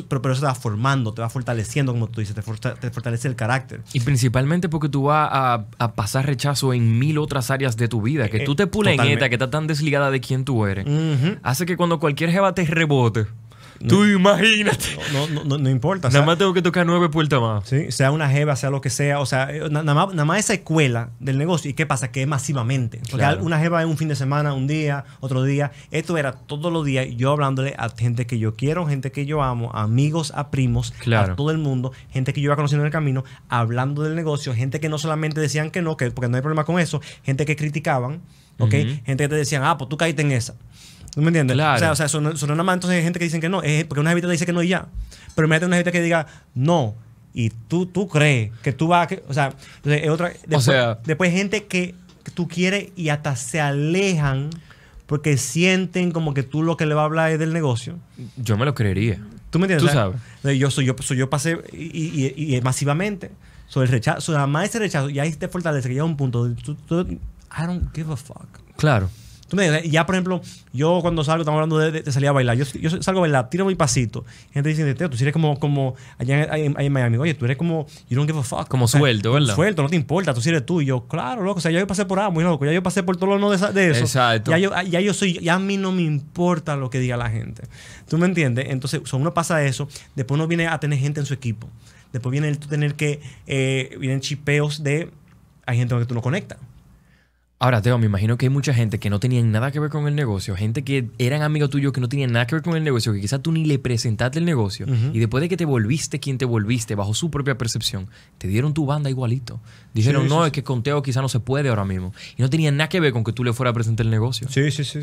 pero, eso te va formando, te va fortaleciendo, como tú dices, te, fortalece el carácter. Y principalmente porque tú vas a, pasar rechazo en mil otras áreas de tu vida, que eh, tú te esta, que estás tan desligada de quién tú eres, hace que cuando cualquier jeva te rebote, Tú imagínate. No, no, no, no importa. Nada más tengo que tocar nueve puertas más. Sí, sea una jeva, sea lo que sea. O sea, eh, nada más, esa escuela del negocio. ¿Y qué pasa? Que es masivamente. una jeva es un fin de semana, un día, otro día. Esto era todos los días yo hablándole a gente que yo quiero, gente que yo amo, amigos, a primos, claro. a todo el mundo, gente que yo iba conociendo en el camino, hablando del negocio, gente que no solamente decían que no, que porque no hay problema con eso, gente que criticaban, ¿ok? Gente que te decían, ah, pues tú caíste en esa. ¿Tú me entiendes? O sea, o sea son, entonces hay gente que dicen que no, es eh, porque una jevita dice que no y ya. Pero imagínate una jevita que diga no y tú, tú crees que tú vas a... o sea, es otra, después, sea, después gente que, tú quieres y hasta se alejan porque sienten como que tú lo que le vas a hablar es del negocio. Yo me lo creería. ¿Tú me entiendes? Tú sabes. Yo, soy, yo, soy, yo pasé y, y, masivamente. Sobre el rechazo, nada más ese rechazo, y ahí te fortalece, que llega un punto. Tú, I don't give a fuck. Claro. Tú me ya por ejemplo, yo cuando salgo, estamos hablando de, de, salir a bailar, yo, salgo a bailar, tiro mi pasito. Gente dice, Teo, tú eres como, como allá en, Miami, oye, tú eres como, you don't give a fuck. Como suelto, ¿verdad? Suelto, no te importa, tú eres tú. Y yo, claro, loco, o sea, yo pasé por algo, muy loco, ya yo pasé por todo lo no de, eso. Exacto. Ya yo, ah, ya yo soy, ya a mí no me importa lo que diga la gente. ¿Tú me entiendes? Entonces, o uno pasa eso, después uno viene a tener gente en su equipo. Después viene el tener que, eh, vienen chipeos de, hay gente con que tú no conectas. Ahora, Teo, me imagino que hay mucha gente que no tenía nada que ver con el negocio, gente que eran amigos tuyos que no tenían nada que ver con el negocio, que quizás tú ni le presentaste el negocio, y después de que te volviste quien te volviste, bajo su propia percepción, te dieron tu banda igualito. Dijeron, no, es que con Teo quizás no se puede ahora mismo. Y no tenían nada que ver con que tú le fueras a presentar el negocio. Sí, sí, sí.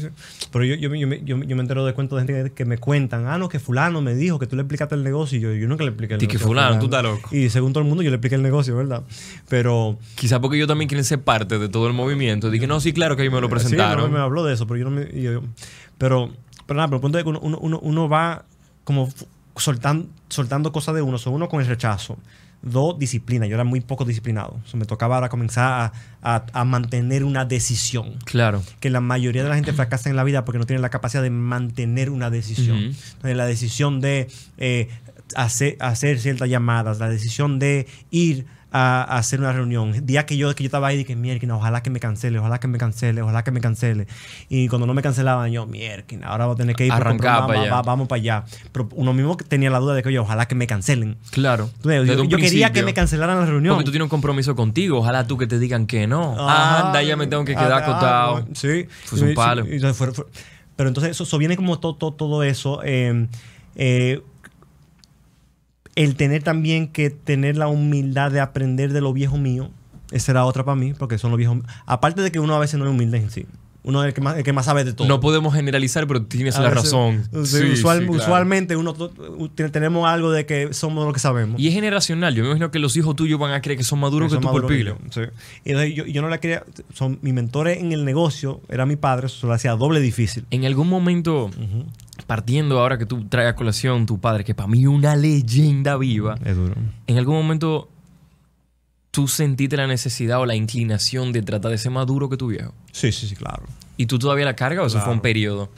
Pero yo, me entero de cuentos de gente que, me cuentan, ah, no, que fulano me dijo que tú le explicaste el negocio, y yo, yo nunca le expliqué el negocio. Y que fulano, tú estás loco. Y según todo el mundo, yo le expliqué el negocio, ¿verdad? Pero... Quizás porque yo también quieren ser parte de todo el movimiento Dije, no, sí, claro que mí me lo presentaron. Sí, me habló de eso, pero no pero, pero nada, pero el punto es que uno, va como soltando, soltando cosas de uno. sobre uno con el rechazo. Dos, disciplina. Yo era muy poco disciplinado. me tocaba ahora comenzar a, mantener una decisión. Claro. Que la mayoría de la gente fracasa en la vida porque no tiene la capacidad de mantener una decisión. la decisión de eh, hacer ciertas llamadas, la decisión de ir a, hacer una reunión. Día que yo, que yo estaba ahí, dije, mierkin ojalá que me cancele, ojalá que me cancele, ojalá que me cancele. Y cuando no me cancelaban, yo, mierkin ahora voy a tener que ir Arrancar para allá. vamos para allá. Pero uno mismo tenía la duda de que, oye, ojalá que me cancelen. Claro. yo, quería que me cancelaran la reunión. Porque tú tienes un compromiso contigo, ojalá tú que te digan que no. Ah, anda, ya me tengo que quedar ah, acotado. Ah, sí. Fue un palo. Pero entonces, eso, viene como todo, todo, eso. Eh, eh, el tener también que tener la humildad de aprender de lo viejo mío, esa era otra para mí, porque son los viejos. Aparte de que uno a veces no es humilde en sí. Uno es el que más, sabe de todo. No podemos generalizar, pero tienes la razón. Usualmente uno tenemos algo de que somos lo que sabemos. Y es generacional. Yo me imagino que los hijos tuyos van a creer que son maduros que, tú yo, yo, no la quería. Son, mis en el negocio era mi padre, eso lo hacía doble difícil. En algún momento partiendo ahora que tú traes a colación tu padre, que para mí una leyenda viva. Es duro. En algún momento tú sentiste la necesidad o la inclinación de tratar de ser más duro que tu viejo. Sí, sí, sí, claro. ¿Y tú todavía la cargas o eso fue un periodo?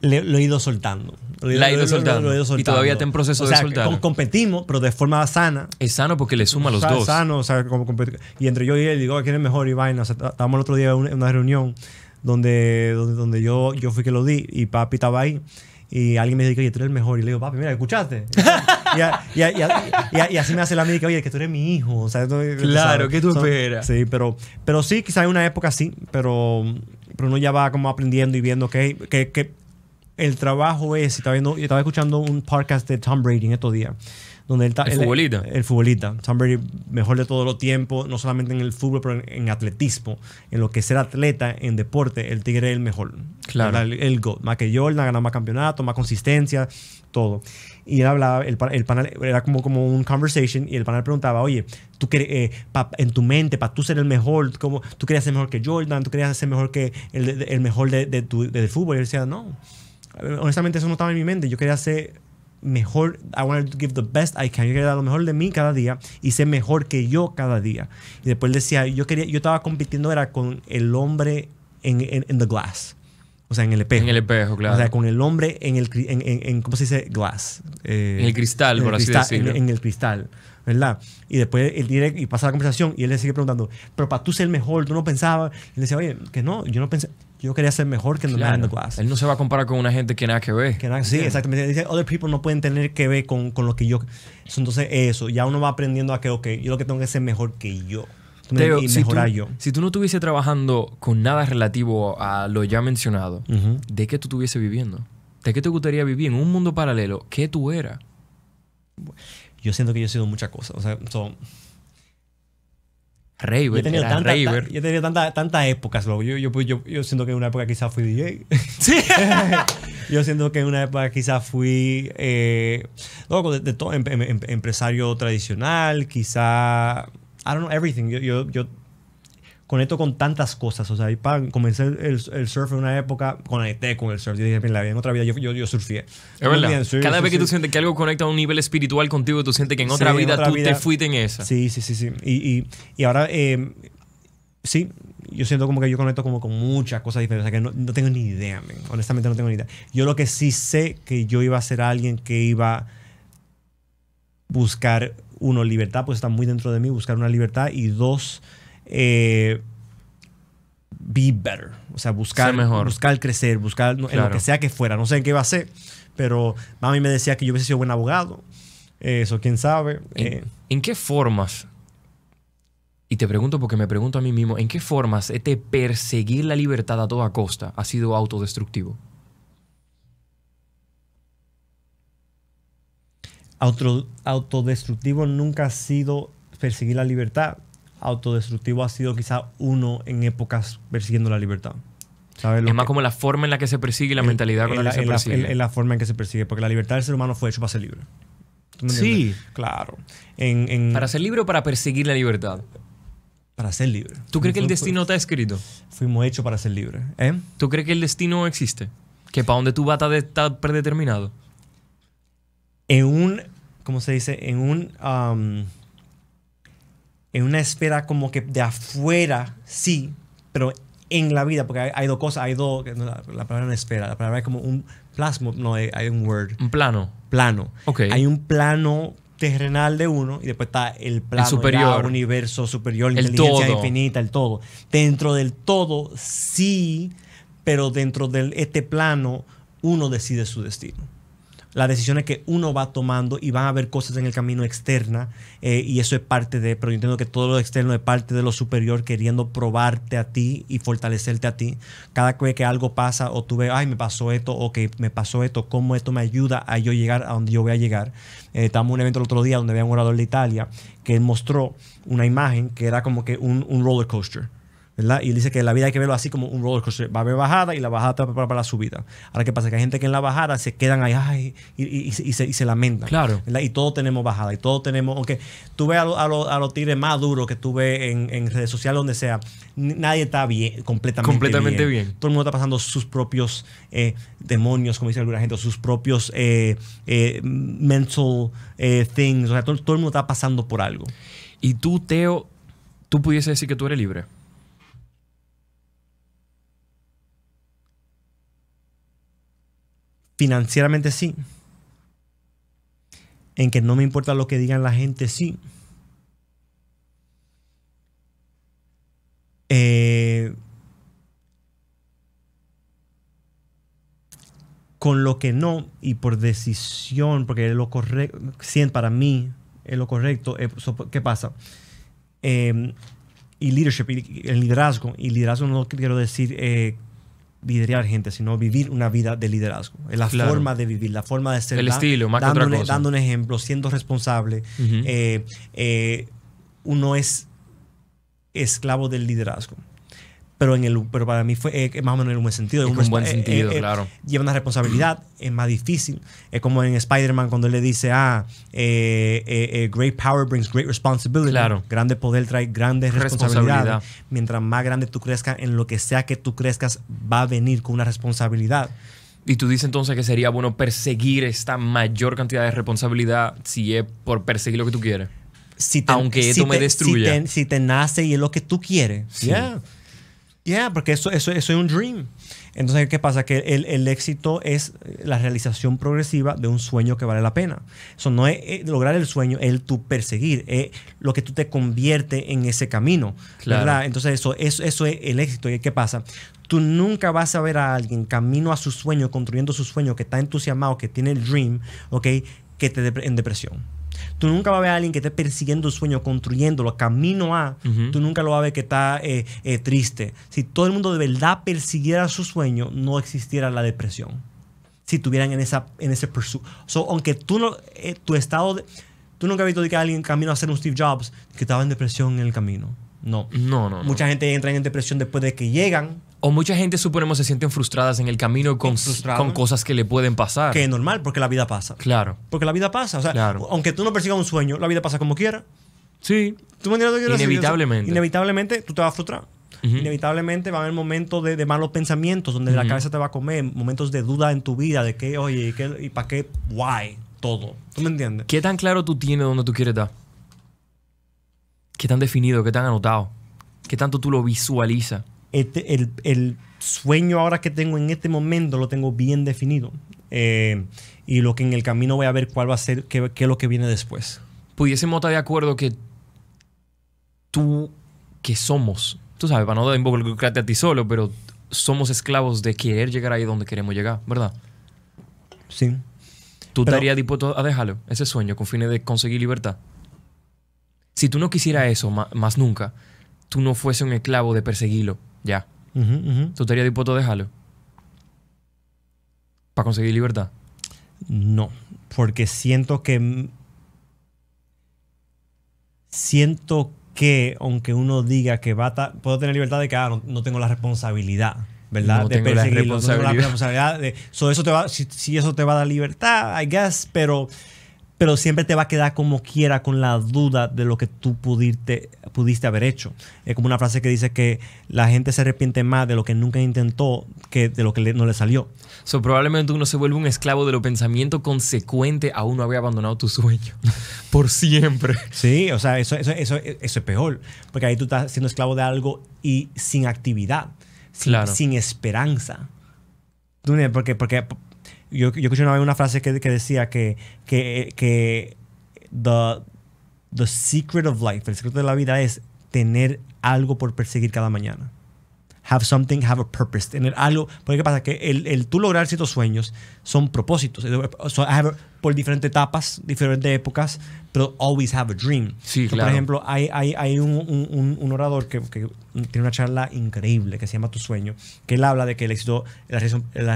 lo he ido soltando. Lo, he ido, soltando. Y todavía está en proceso de soltar. competimos, pero de forma sana. Es sano porque le suma a los dos. Es sano, o sea, como Y entre yo y él, digo, ah, ¿quién es mejor y vaina? O sea, estábamos el otro día en una reunión donde, donde, donde yo, yo fui que lo di y papi estaba ahí. Y alguien me dijo, oye, tú eres el mejor. Y le digo, papi, mira, escuchaste. Y, así me hace la amiga, oye, que tú eres mi hijo. claro, que tú esperas. Sí, pero, pero sí, quizá en una época sí, pero, pero uno ya va como aprendiendo y viendo que, que, el trabajo es, y estaba, yo estaba escuchando un podcast de Tom Brady en estos días donde El, futbolista. El, futbolista. Tom mejor de todos los tiempos, no solamente en el fútbol, pero en, atletismo. En lo que es ser atleta en deporte, el Tigre es el mejor. Claro. El, el God. Más que Jordan, ganar más campeonatos, más consistencia, todo. Y él hablaba, el, panel era como, como un conversation y el panel preguntaba, oye, tú eh, en tu mente, para tú ser el mejor, como, tú querías ser mejor que Jordan, tú querías ser mejor que el, el mejor del fútbol. Y él decía, no, honestamente eso no estaba en mi mente, yo quería ser mejor, I want to give the best I can. Yo quería dar lo mejor de mí cada día y ser mejor que yo cada día. Y después decía, yo quería, yo estaba compitiendo era con el hombre en, en, the glass. O sea, en el espejo. En el espejo, claro. O sea, con el hombre en el... En, en ¿Cómo se dice? Glass. Eh, en el cristal, por así decirlo. en el cristal. ¿verdad? Y después él tiene y pasa la conversación y él le sigue preguntando, pero para tú ser mejor, tú no pensabas. Y él decía, oye, que no, yo no pensé. Yo quería ser mejor que Él no se va a comparar con una gente que nada que ver. sí, exactamente. Dice, other people no pueden tener que ver con, con lo que yo. Entonces, eso. Ya uno va aprendiendo a que, ok, yo lo que tengo que ser mejor que yo. y mejorar tú, yo. Si tú no estuviese trabajando con nada relativo a lo ya mencionado, ¿de qué tú estuviese viviendo? ¿De qué te gustaría vivir en un mundo paralelo? ¿Qué tú eras? Yo siento que yo he sido muchas cosas. O sea, Reiber, yo he tanta, yo he tantas épocas, Yo, yo, yo, siento que en una época quizás fui DJ. Sí. yo siento que en una época quizás fui eh, de, todo, em, em, em, empresario tradicional, quizá. I don't know, everything. yo, yo conecto con tantas cosas. O sea, y comencé el, surf en una época, conecté con el surf. Yo dije, en otra vida yo, yo, surfié. Es verdad. Cada vez que tú sientes que algo conecta a un nivel espiritual contigo, tú sientes que en otra vida tú te fuiste en esa. Sí, sí, sí, sí. Y, ahora, em, sí, yo siento como que yo conecto como con muchas cosas diferentes. O sea, que no, tengo ni idea, honestamente no tengo ni idea. Yo lo que sí sé que yo iba a ser alguien que iba a buscar, uno, libertad, pues está muy dentro de mí, buscar una libertad, y dos, eh, be better. O sea, buscar, mejor. buscar crecer, buscar en lo que sea que fuera. No sé en qué va a ser, pero mami me decía que yo hubiese sido buen abogado. Eso, quién sabe. Eh. ¿En, qué formas? Y te pregunto porque me pregunto a mí mismo, ¿en qué formas este perseguir la libertad a toda costa ha sido autodestructivo? autodestructivo nunca ha sido perseguir la libertad autodestructivo ha sido quizá uno en épocas persiguiendo la libertad. es más como la forma en la que se persigue y la mentalidad con la que se persigue. la forma en que se persigue, porque la libertad del ser humano fue hecho para ser libre. sí, claro. ¿Para ser libre o para perseguir la libertad? Para ser libre. ¿Tú crees que el destino está escrito? Fuimos hechos para ser libres. ¿eh? ¿Tú crees que el destino existe? ¿Que para dónde tú vas está predeterminado? En un, ¿cómo se dice? En un... Um, en una esfera como que de afuera, sí, pero en la vida, porque hay, dos cosas, hay dos, la, palabra no esfera, la palabra es como un plasmo, no, hay, un word. Un plano. Plano. Okay. Hay un plano terrenal de uno y después está el plano el superior, universo superior, la inteligencia todo. infinita, el todo. Dentro del todo, sí, pero dentro de este plano, uno decide su destino las decisiones que uno va tomando y van a haber cosas en el camino externa eh, y eso es parte de, pero yo entiendo que todo lo externo es parte de lo superior queriendo probarte a ti y fortalecerte a ti. Cada vez que algo pasa o tú ves, ay, me pasó esto, o que me pasó esto, cómo esto me ayuda a yo llegar a donde yo voy a llegar. Eh, estábamos en un evento el otro día donde había un orador de Italia que mostró una imagen que era como que un roller coaster. ¿verdad? Y dice que la vida hay que verlo así como un roller coaster. Va a haber bajada y la bajada te preparada para la subida. Ahora, ¿qué pasa? Que hay gente que en la bajada se quedan ahí y, se, y lamentan. Claro. Y todos tenemos bajada y todos tenemos. Aunque tú ves a, a, a los tigres más duros que tú ves en, redes sociales, donde sea, nadie está bien, completamente, completamente bien. Todo el mundo está pasando sus propios eh, demonios, como dice alguna gente, sus propios eh, eh, mental things. O sea, todo, el mundo está pasando por algo. Y tú, Teo, tú pudiese decir que tú eres libre. Financieramente sí. En que no me importa lo que digan la gente, sí. Eh, con lo que no, y por decisión, porque es lo correcto, para mí es lo correcto, eh, ¿qué pasa? Eh, y leadership, el liderazgo, y liderazgo no quiero decir eh, liderar gente, sino vivir una vida de liderazgo. Es la forma de vivir, la forma de ser. El estilo, Dando un ejemplo, siendo responsable. Eh, eh, uno es esclavo del liderazgo pero en el pero para mí fue eh, más o menos en el buen sentido es un buen, eh, sentido eh, claro lleva una responsabilidad es más difícil es como en Spider-Man cuando él le dice ah great power brings great responsibility claro grande poder trae grandes responsabilidades responsabilidad. mientras más grande tú crezcas en lo que sea que tú crezcas va a venir con una responsabilidad y tú dices entonces que sería bueno perseguir esta mayor cantidad de responsabilidad si es por perseguir lo que tú quieres si aunque eso me destruya si te, nace y es lo que tú quieres sí. Yeah, porque eso, es un dream. Entonces, ¿qué pasa? Que el, éxito es la realización progresiva de un sueño que vale la pena. Eso no es, eh, lograr el sueño, es el perseguir, es lo que tú te convierte en ese camino. Claro. Entonces, eso, eso, es el éxito. ¿Y qué pasa? Tú nunca vas a ver a alguien camino a su sueño, construyendo su sueño, que está entusiasmado, que tiene el dream, ¿ok? Que te en depresión. Tú nunca vas a ver a alguien que esté persiguiendo sueño, construyéndolo, camino a. Tú nunca lo vas a ver que está eh, eh, triste. Si todo el mundo de verdad persiguiera su sueño, no existiera la depresión. Si tuvieran en, esa, en ese pursuit. aunque tú no, eh, tu estado Tú nunca has visto que alguien camino a ser un Steve Jobs que estaba en depresión en el camino. No. No, no. Mucha gente entra en depresión después de que llegan o mucha gente, suponemos, se sienten frustradas en el camino con, con cosas que le pueden pasar. Que es normal, porque la vida pasa. Claro. Porque la vida pasa. O sea, aunque tú no persigas un sueño, la vida pasa como quiera. Sí. Inevitablemente. inevitablemente tú te vas a frustrar. Inevitablemente va a haber momentos de, malos pensamientos donde la cabeza te va a comer, momentos de duda en tu vida, de qué, oye, y para qué, why, todo. ¿Tú me entiendes? ¿Qué tan claro tú tienes donde tú quieres estar? ¿Qué tan definido, qué tan anotado? ¿Qué tanto tú lo visualizas? Este, el, sueño ahora que tengo en este momento lo tengo bien definido. Eh, y lo que en el camino voy a ver cuál va a ser, qué, es lo que viene después. Pudiésemos Mota de acuerdo que tú, que somos, tú sabes, para no involucrarte a ti solo, pero somos esclavos de querer llegar ahí donde queremos llegar, ¿verdad? Sí. ¿Tú estarías dispuesto a dejarlo, ese sueño, con fines de conseguir libertad? Si tú no quisieras eso más nunca, tú no fuese un esclavo de perseguirlo ya. ¿Tú estarías dispuesto a dejarlo? ¿Para conseguir libertad? No, porque siento que... Siento que, aunque uno diga que va a puedo tener libertad de que ah, no, tengo la responsabilidad. ¿verdad? de tengo No tengo la responsabilidad de, eso te va, si, si, eso te va a dar libertad, I guess, pero pero siempre te va a quedar como quiera con la duda de lo que tú pudiste, pudiste haber hecho. Es como una frase que dice que la gente se arrepiente más de lo que nunca intentó que de lo que no le salió. So, probablemente uno se vuelve un esclavo de lo pensamiento consecuente a uno haber abandonado tu sueño por siempre. Sí, o sea, eso, eso, eso, es peor, porque ahí tú estás siendo esclavo de algo y sin actividad, sin, claro. sin esperanza. Porque, porque, yo, yo escuché una una frase que, decía que, the, the secret of life, el secreto de la vida es tener algo por perseguir cada mañana have something, have a purpose, tener algo. Porque ¿qué pasa? Que el, el tú lograr ciertos sueños son propósitos. Eh, por diferentes etapas, diferentes épocas, pero always have a dream. Sí, claro. Por ejemplo, hay, hay, hay un, un, un, orador que, que, tiene una charla increíble que se llama Tu Sueño, que él habla de que el éxito la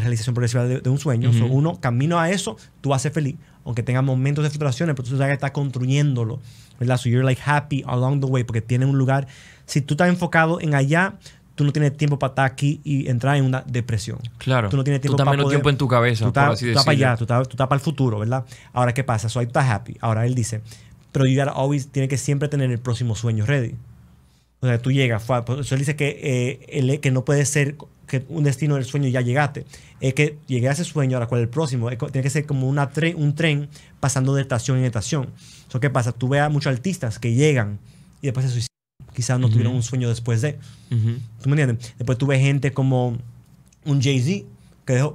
realización, progresiva de, un sueño. uno, camino a eso, tú vas a ser feliz, aunque tenga momentos de frustraciones, pero tú sabes que estás construyéndolo. ¿verdad? So you're like happy along the way porque tiene un lugar. Si tú estás enfocado en allá, tú no tienes tiempo para estar aquí y entrar en una depresión. Claro. Tú no tienes tiempo para. tiempo en tu cabeza. Tú estás, para allá, tú estás, para el futuro, ¿verdad? Ahora, ¿qué pasa? So, ahí happy. Ahora él dice, pero you always, tiene que siempre tener el próximo sueño ready. O sea, tú llegas. él dice que, eh, que no puede ser que un destino del sueño ya llegaste. Es que llegué a ese sueño, ahora cuál es el próximo. tiene que ser como una un tren pasando de estación en estación. ¿qué pasa? Tú veas muchos artistas que llegan y después se suicidan quizás no tuvieron un sueño después de. ¿Tú me entiendes? Después tuve gente como un Jay-Z que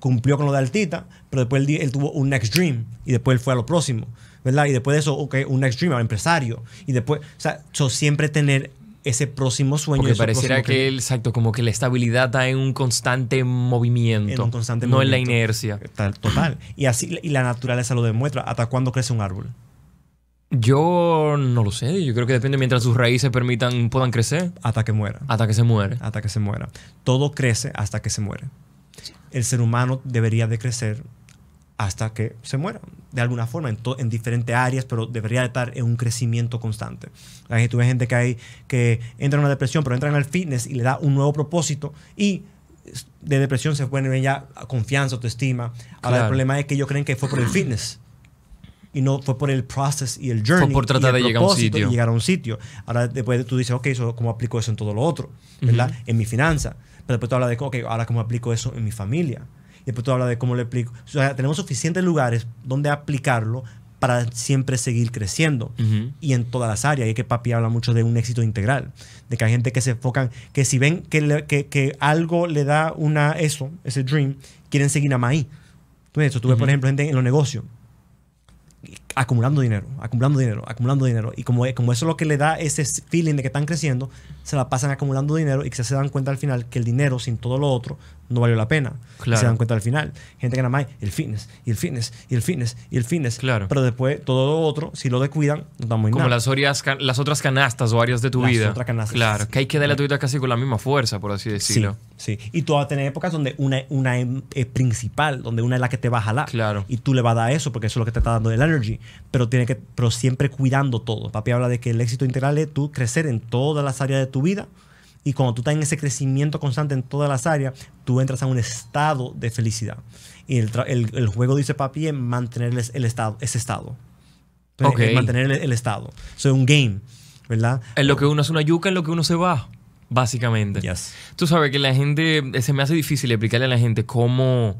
cumplió con lo de Altita, pero después él, tuvo un Next Dream y después él fue a lo próximo, ¿verdad? Y después de eso, ok, un Next Dream, un empresario. Y después, o sea, so siempre tener ese próximo sueño. Porque pareciera que, exacto, como que la estabilidad está en un constante movimiento. En un constante no en la inercia. Total. Y así y la naturaleza lo demuestra. ¿Hasta cuándo crece un árbol? Yo no lo sé, yo creo que depende mientras sus raíces permitan, puedan crecer. Hasta que muera. Hasta que se muere. Hasta que se muera. Todo crece hasta que se muere. El ser humano debería de crecer hasta que se muera, de alguna forma, en, diferentes áreas, pero debería de estar en un crecimiento constante. Hay gente que, hay, que entra en una depresión, pero entra en el fitness y le da un nuevo propósito y de depresión se pone ya confianza, autoestima. Ahora el problema es que ellos creen que fue por el fitness y no fue por el process y el journey. Fue por tratar de llegar a un sitio. llegar a un sitio. Ahora después tú dices, ok, eso, ¿cómo aplico eso en todo lo otro? ¿Verdad? En mi finanza. Pero después tú hablas de, ok, ahora cómo aplico eso en mi familia. Y después tú hablas de cómo le aplico. O sea, tenemos suficientes lugares donde aplicarlo para siempre seguir creciendo y en todas las áreas. Y es que papi habla mucho de un éxito integral, de que hay gente que se enfocan, que si ven que, que, algo le da una eso, ese dream, quieren seguir a más ahí. tú ves, por ejemplo, gente en los negocios acumulando dinero, acumulando dinero, acumulando dinero. Y como, como eso es lo que le da ese feeling de que están creciendo, se la pasan acumulando dinero y que se dan cuenta al final que el dinero, sin todo lo otro, no valió la pena. se dan cuenta al final. Gente que nada más el fitness, y el fitness, y el fitness, y el fitness. Claro. Pero después todo lo otro, si lo descuidan, no da Como nada. Las, las otras canastas o áreas de tu las Otras canastas. Claro, que hay que darle a tu vida casi con la misma fuerza, por así decirlo. Sí, sí. Y tú vas a tener épocas donde una, una em, es principal, donde una es la que te va a jalar. Claro. Y tú le vas a dar eso, porque eso es lo que te está dando el energy. Pero, tiene que, pero siempre cuidando todo. Papi habla de que el éxito integral es tú crecer en todas las áreas de tu vida y cuando tú estás en ese crecimiento constante en todas las áreas, tú entras a un estado de felicidad. Y el, el, juego dice papi en mantener el estado, ese estado. mantener el, estado. Eso es un game, ¿verdad? En lo que uno hace una yuca, en lo que uno se va, básicamente. Tú sabes que la gente, se me hace difícil explicarle a la gente cómo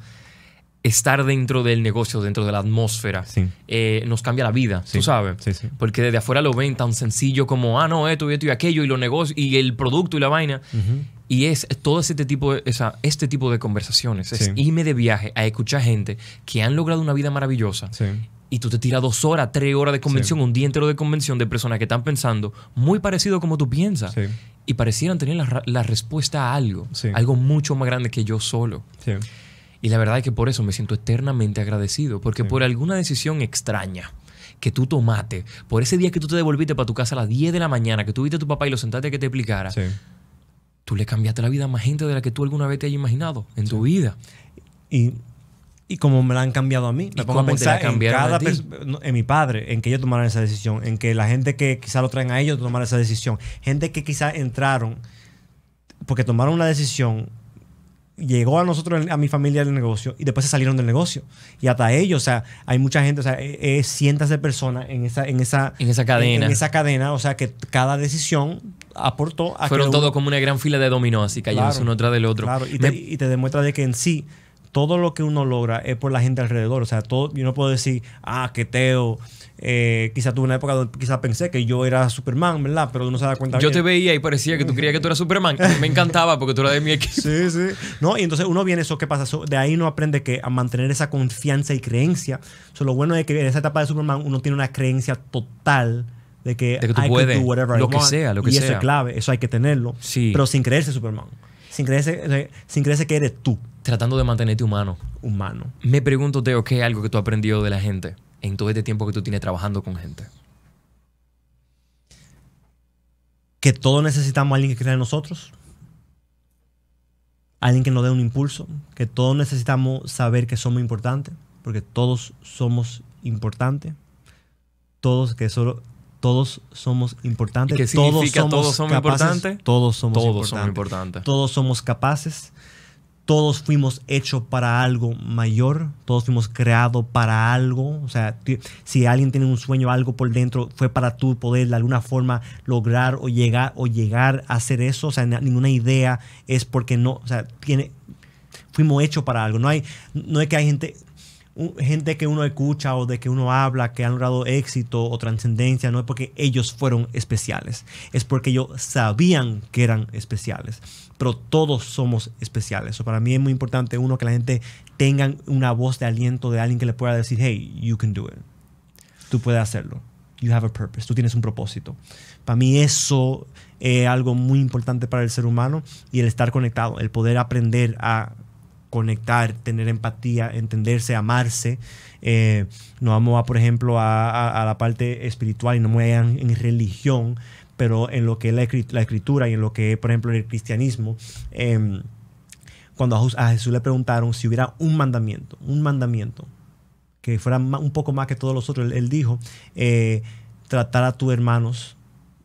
estar dentro del negocio, dentro de la atmósfera, eh, nos cambia la vida, tú sabes. Porque desde afuera lo ven tan sencillo como, ah, no, esto y esto y aquello, y los negocios, y el producto y la vaina. Y es todo este tipo de, este tipo de conversaciones, es irme de viaje a escuchar gente que han logrado una vida maravillosa. Y tú te tiras dos horas, tres horas de convención, un día entero de convención de personas que están pensando muy parecido como tú piensas. Y parecieran tener la, la respuesta a algo, algo mucho más grande que yo solo. Y la verdad es que por eso me siento eternamente agradecido, porque por alguna decisión extraña que tú tomaste, por ese día que tú te devolviste para tu casa a las 10 de la mañana, que tuviste viste a tu papá y lo sentaste a que te explicara, tú le cambiaste la vida a más gente de la que tú alguna vez te hayas imaginado en tu vida. Y como me la han cambiado a mí. Me pongo a pensar en, en mi padre, en que ellos tomaran esa decisión, en que la gente que quizá lo traen a ellos tomara esa decisión, gente que quizá entraron porque tomaron una decisión llegó a nosotros, a mi familia del negocio, y después se salieron del negocio. Y hasta ellos, o sea, hay mucha gente, o sea, cientos e, e, de personas en esa, en esa, en esa cadena. En, esa cadena, o sea, que cada decisión aportó a Fueron todos como una gran fila de dominó, así cayendo uno tras del otro. Claro, y, te, demuestra de que en sí todo lo que uno logra es por la gente alrededor. O sea, todo, yo no puedo decir, ah, que Teo eh, quizá tuve una época donde quizá pensé que yo era Superman, ¿verdad? Pero uno se da cuenta. Yo te veía y parecía que tú creías que tú eras Superman. Me encantaba porque tú eras de mi equipo. Sí, sí. No, y entonces uno viene, eso qué pasa, de ahí uno aprende que a mantener esa confianza y creencia. solo lo bueno es que en esa etapa de Superman uno tiene una creencia total de que, Hay que tú puedes, lo que sea, lo que sea. eso es clave, eso hay que tenerlo. Sí. Pero sin creerse Superman. Sin creerse, eh, sin creerse que eres tú. Tratando de mantenerte humano. Humano. Me pregunto, Teo, ¿qué es algo que tú has aprendido de la gente? en todo este tiempo que tú tienes trabajando con gente? Que todos necesitamos alguien que crea en nosotros, alguien que nos dé un impulso, que todos necesitamos saber que somos importantes, porque todos somos importantes, todos que solo todos somos importantes, todos, somos todos importantes, todos somos somos importantes, todos somos capaces, todos fuimos hechos para algo mayor, todos fuimos creados para algo. O sea, si alguien tiene un sueño, algo por dentro, fue para tú poder de alguna forma lograr o llegar o llegar a hacer eso. O sea, ninguna idea es porque no, o sea, tiene, fuimos hechos para algo. No hay, no es que hay gente, gente que uno escucha o de que uno habla que han logrado éxito o trascendencia, no es porque ellos fueron especiales, es porque ellos sabían que eran especiales pero todos somos especiales. para mí es muy importante, uno, que la gente tenga una voz de aliento de alguien que le pueda decir, hey, you can do it. Tú puedes hacerlo. You have a purpose. Tú tienes un propósito. Para mí eso es algo muy importante para el ser humano y el estar conectado, el poder aprender a conectar, tener empatía, entenderse, amarse. Eh, no vamos por ejemplo, a, la parte espiritual y no me en religión, pero en lo que es la, escritura y en lo que, por ejemplo, el cristianismo, em, cuando a Jesús le preguntaron si hubiera un mandamiento, un mandamiento, que fuera un poco más que todos los otros, él, dijo, eh, tratar a tus hermanos,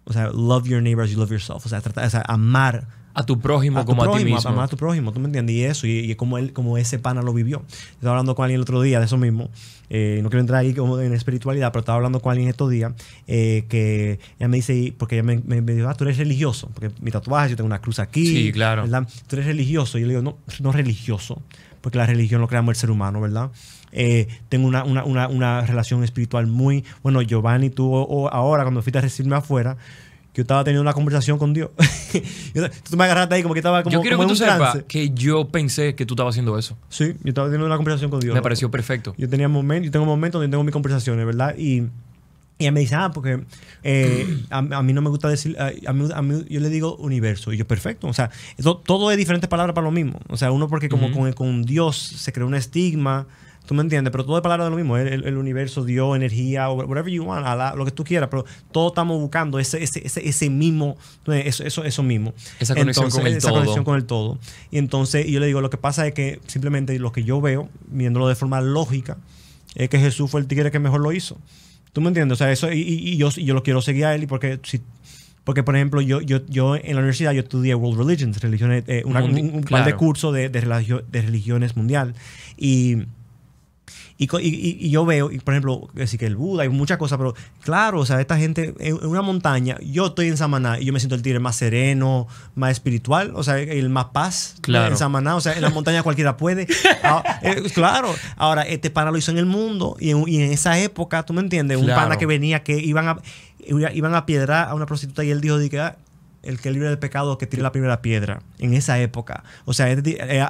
o sea, love your neighbors you love yourself, o sea, tratar, amar a tu prójimo como a ti mismo. A, tu prójimo, tú me entiendes. Y eso, y, y como, él, como ese pana lo vivió. Estaba hablando con alguien el otro día de eso mismo. Eh, no quiero entrar ahí como en espiritualidad, pero estaba hablando con alguien estos días eh, que ella me dice, porque ella me, dijo, ah, tú eres religioso, porque mi tatuaje, yo tengo una cruz aquí. Sí, claro. ¿verdad? Tú eres religioso. Y yo le digo, no, no religioso, porque la religión lo creamos el ser humano, ¿verdad? Eh, tengo una, una, relación espiritual muy. Bueno, Giovanni, tú ahora, cuando fuiste a recibirme afuera, que yo estaba teniendo una conversación con Dios. tú me agarraste ahí como que estaba como Yo quiero que tú que yo pensé que tú estabas haciendo eso. Sí, yo estaba teniendo una conversación con Dios. Me pareció perfecto. Yo tenía momentos, yo tengo momentos donde tengo mis conversaciones, ¿verdad? Y y me dice, ah, porque eh, a, mí no me gusta decir, a, mí, a, mí, yo le digo universo. Y yo, perfecto. O sea, todo es diferentes palabras para lo mismo. O sea, uno porque como con, con, Dios se crea un estigma Tú me entiendes, pero todo es palabra de lo mismo. El, universo, dio energía, whatever you want, lo que tú quieras, pero todos estamos buscando ese, ese, ese, mismo, eh, eso, eso, eso, mismo. Esa conexión con el esa conexión con el todo. Y entonces yo le digo, lo que pasa es que simplemente lo que yo veo, viéndolo de forma lógica, es que Jesús fue el tigre que mejor lo hizo. ¿Tú me entiendes? O sea, eso, y, yo, yo lo quiero seguir a él, y porque si porque, por ejemplo, yo, yo, yo en la universidad yo estudié World Religions, religiones, eh, un, par de cursos de, de, religiones mundial. Y y, yo veo, por ejemplo, que el Buda, hay muchas cosas, pero claro, o sea, esta gente en, una montaña, yo estoy en Samaná y yo me siento el tigre más sereno, más espiritual, o sea, el más paz en Samaná, o sea, en la montaña cualquiera puede. Ah, eh, claro, ahora este pana lo hizo en el mundo y en, esa época, tú me entiendes, un pana que venía que iban a, iban a piedrar a una prostituta y él dijo, dije, que, ah, el que libre del pecado que tiene la primera piedra en esa época. O sea, eh,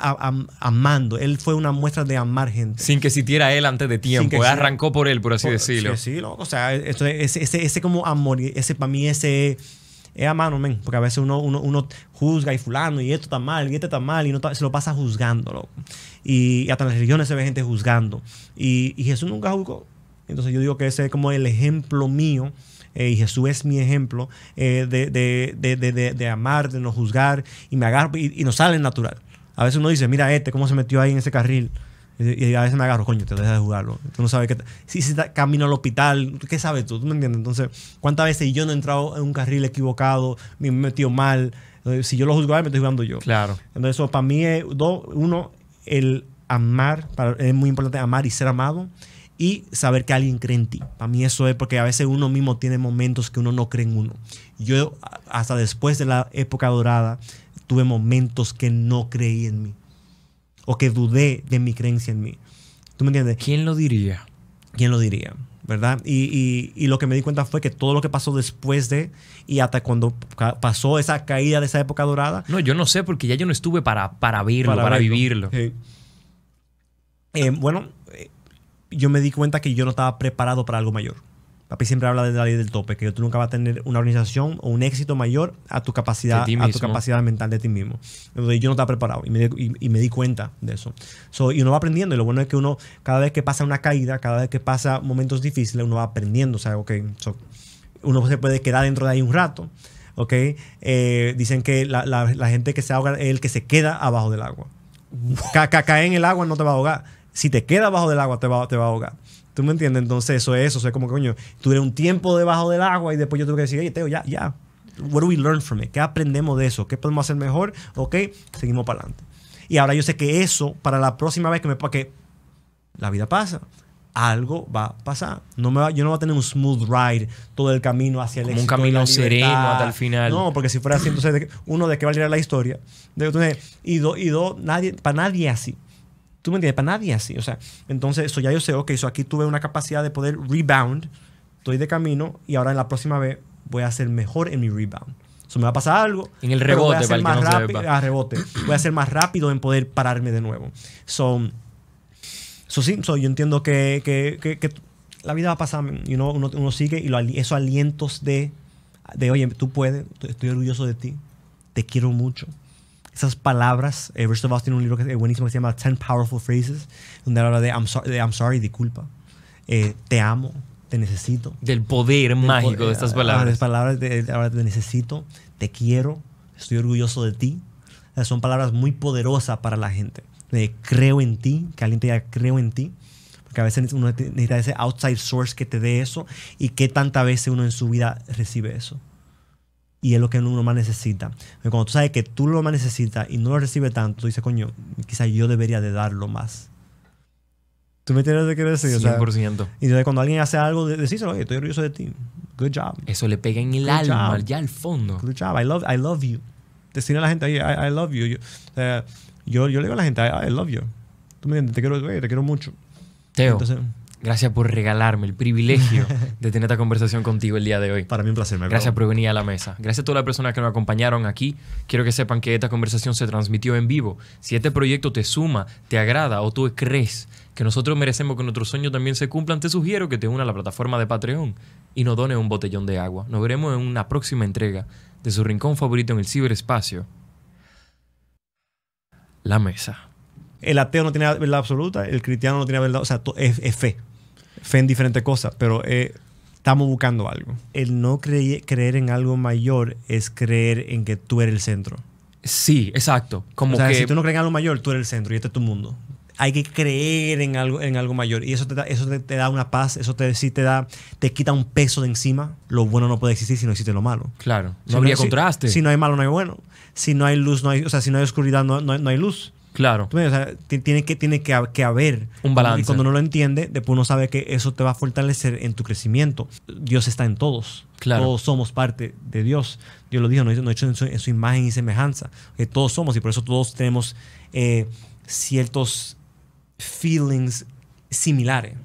amando. Él fue una muestra de amar gente. Sin que existiera él antes de tiempo. arrancó por él, por así decirlo. Sí, sí, o sea, ese, ese, como amor, ese para mí ese es a mano, Porque a veces uno, uno, juzga y fulano, y esto está mal, y esto está mal, y no se lo pasa juzgando, loco. Y, hasta en las religiones se ve gente juzgando. Y, y Jesús nunca juzgó. Entonces yo digo que ese es como el ejemplo mío eh, y Jesús es mi ejemplo eh, de, amar, de no juzgar, y me agarro y, y nos sale natural. A veces uno dice, mira este, cómo se metió ahí en ese carril. Y a veces me agarro, coño, te dejas de jugarlo. Tú no sabes qué. Si camino al hospital, ¿qué sabes tú? ¿Tú me entiendes? Entonces, ¿cuántas veces yo no he entrado en un carril equivocado, me he metido mal? Eh, si yo lo juzgo a me estoy jugando yo. Claro. Entonces, para mí es, uno, el amar, es muy importante amar y ser amado y saber que alguien cree en ti. Para mí eso es porque a veces uno mismo tiene momentos que uno no cree en uno. Yo hasta después de la época dorada tuve momentos que no creí en mí o que dudé de mi creencia en mí. ¿Tú me entiendes? ¿Quién lo diría? ¿Quién lo diría? ¿Verdad? Y, y, lo que me di cuenta fue que todo lo que pasó después de y hasta cuando pasó esa caída de esa época dorada. No, yo no sé porque ya yo no estuve para, para verlo, para, vivirlo. Eh, bueno, yo me di cuenta que yo no estaba preparado para algo mayor. Papi siempre habla de la ley del tope, que tú nunca vas a tener una organización o un éxito mayor a tu capacidad, tu capacidad mental de ti mismo. Entonces yo no estaba preparado y me, di cuenta de eso. y uno va aprendiendo. Y lo bueno es que uno, cada vez que pasa una caída, cada vez que pasa momentos difíciles, uno va aprendiendo. O sea, ok, uno se puede quedar dentro de ahí un rato. Eh, dicen que la, la, gente que se ahoga es el que se queda abajo del agua. Caer en el agua no te va a ahogar. Si te queda bajo del agua, te va, te va a ahogar. ¿Tú me entiendes? Entonces, eso es eso. Es sea, como coño, tuve un tiempo debajo del agua y después yo tuve que decir, oye, Teo, ya, ya. What we learn from it? ¿Qué aprendemos de eso? ¿Qué podemos hacer mejor? Ok, seguimos para adelante. Y ahora yo sé que eso, para la próxima vez que me que la vida pasa, algo va a pasar. No me va, yo no voy a tener un smooth ride todo el camino hacia el un camino sereno hasta el final. No, porque si fuera así, entonces, uno, ¿de qué valiera la historia? entonces, y dos, nadie, para nadie así. Tú me entiendes, para nadie así. O sea, entonces eso ya yo sé, ok, eso aquí tuve una capacidad de poder rebound, estoy de camino y ahora en la próxima vez voy a ser mejor en mi rebound. Eso me va a pasar algo. En el rebote, voy a ser más rápido. A rebote. Voy a ser más rápido en poder pararme de nuevo. So, sí, yo entiendo que, la vida va a pasar. y uno, sigue y lo, esos alientos de, de, oye, tú puedes, estoy orgulloso de ti, te quiero mucho esas palabras. Eh, Richard tiene un libro que es buenísimo que se llama Ten Powerful Phrases, donde habla de I'm, de sorry, disculpa, eh, te amo, te necesito. Del poder mágico de estas ah, ah, palabras. De palabras de, te necesito, te quiero, estoy orgulloso de ti. son palabras muy poderosas para la gente. De creo en ti, que alguien te diga creo en ti. Porque a veces uno necesita ese outside source que te dé eso y qué tantas veces uno en su vida recibe eso. Y es lo que uno más necesita. cuando tú sabes que tú lo más necesitas y no lo recibes tanto, tú dices, coño, quizás yo debería de darlo más. ¿Tú me tienes que quiero decir? 100%. y entonces cuando alguien hace algo, decíselo, oye, estoy orgulloso de ti. Good job. Eso le pega en el alma, ya al fondo. Good job. I love, I love you. Decirle a la gente, oye, I, love you. Yo, yo, le digo a la gente, I, love you. ¿Tú me entiendes? Te quiero, te quiero mucho. Teo. Gracias por regalarme el privilegio de tener esta conversación contigo el día de hoy. Para mí un placer, me Gracias por venir a la mesa. Gracias a todas las personas que nos acompañaron aquí. Quiero que sepan que esta conversación se transmitió en vivo. Si este proyecto te suma, te agrada o tú crees que nosotros merecemos que nuestros sueños también se cumplan, te sugiero que te una a la plataforma de Patreon y nos dones un botellón de agua. Nos veremos en una próxima entrega de su rincón favorito en el ciberespacio. La mesa. El ateo no tiene verdad absoluta, el cristiano no tiene verdad, o sea, es fe fe en diferentes cosas, pero eh, estamos buscando algo. El no creer en algo mayor es creer en que tú eres el centro. Sí, exacto. Como si tú no crees en algo mayor, tú eres el centro y este es tu mundo. Hay que creer en algo, en algo mayor. Y eso te da, eso te, da una paz, eso te, te da, te quita un peso de encima. Lo bueno no puede existir si no existe lo malo. Claro. No si habría contraste. Si, no hay malo, no hay bueno. Si no hay luz, no hay, o sea, si no hay oscuridad, no hay luz. Claro. tiene que, tiene que, haber un balance. Y cuando uno lo entiende, después uno sabe que eso te va a fortalecer en tu crecimiento. Dios está en todos. Claro. Todos somos parte de Dios. Dios lo dijo, no hecho en su, imagen y semejanza. todos somos y por eso todos tenemos eh, ciertos feelings similares.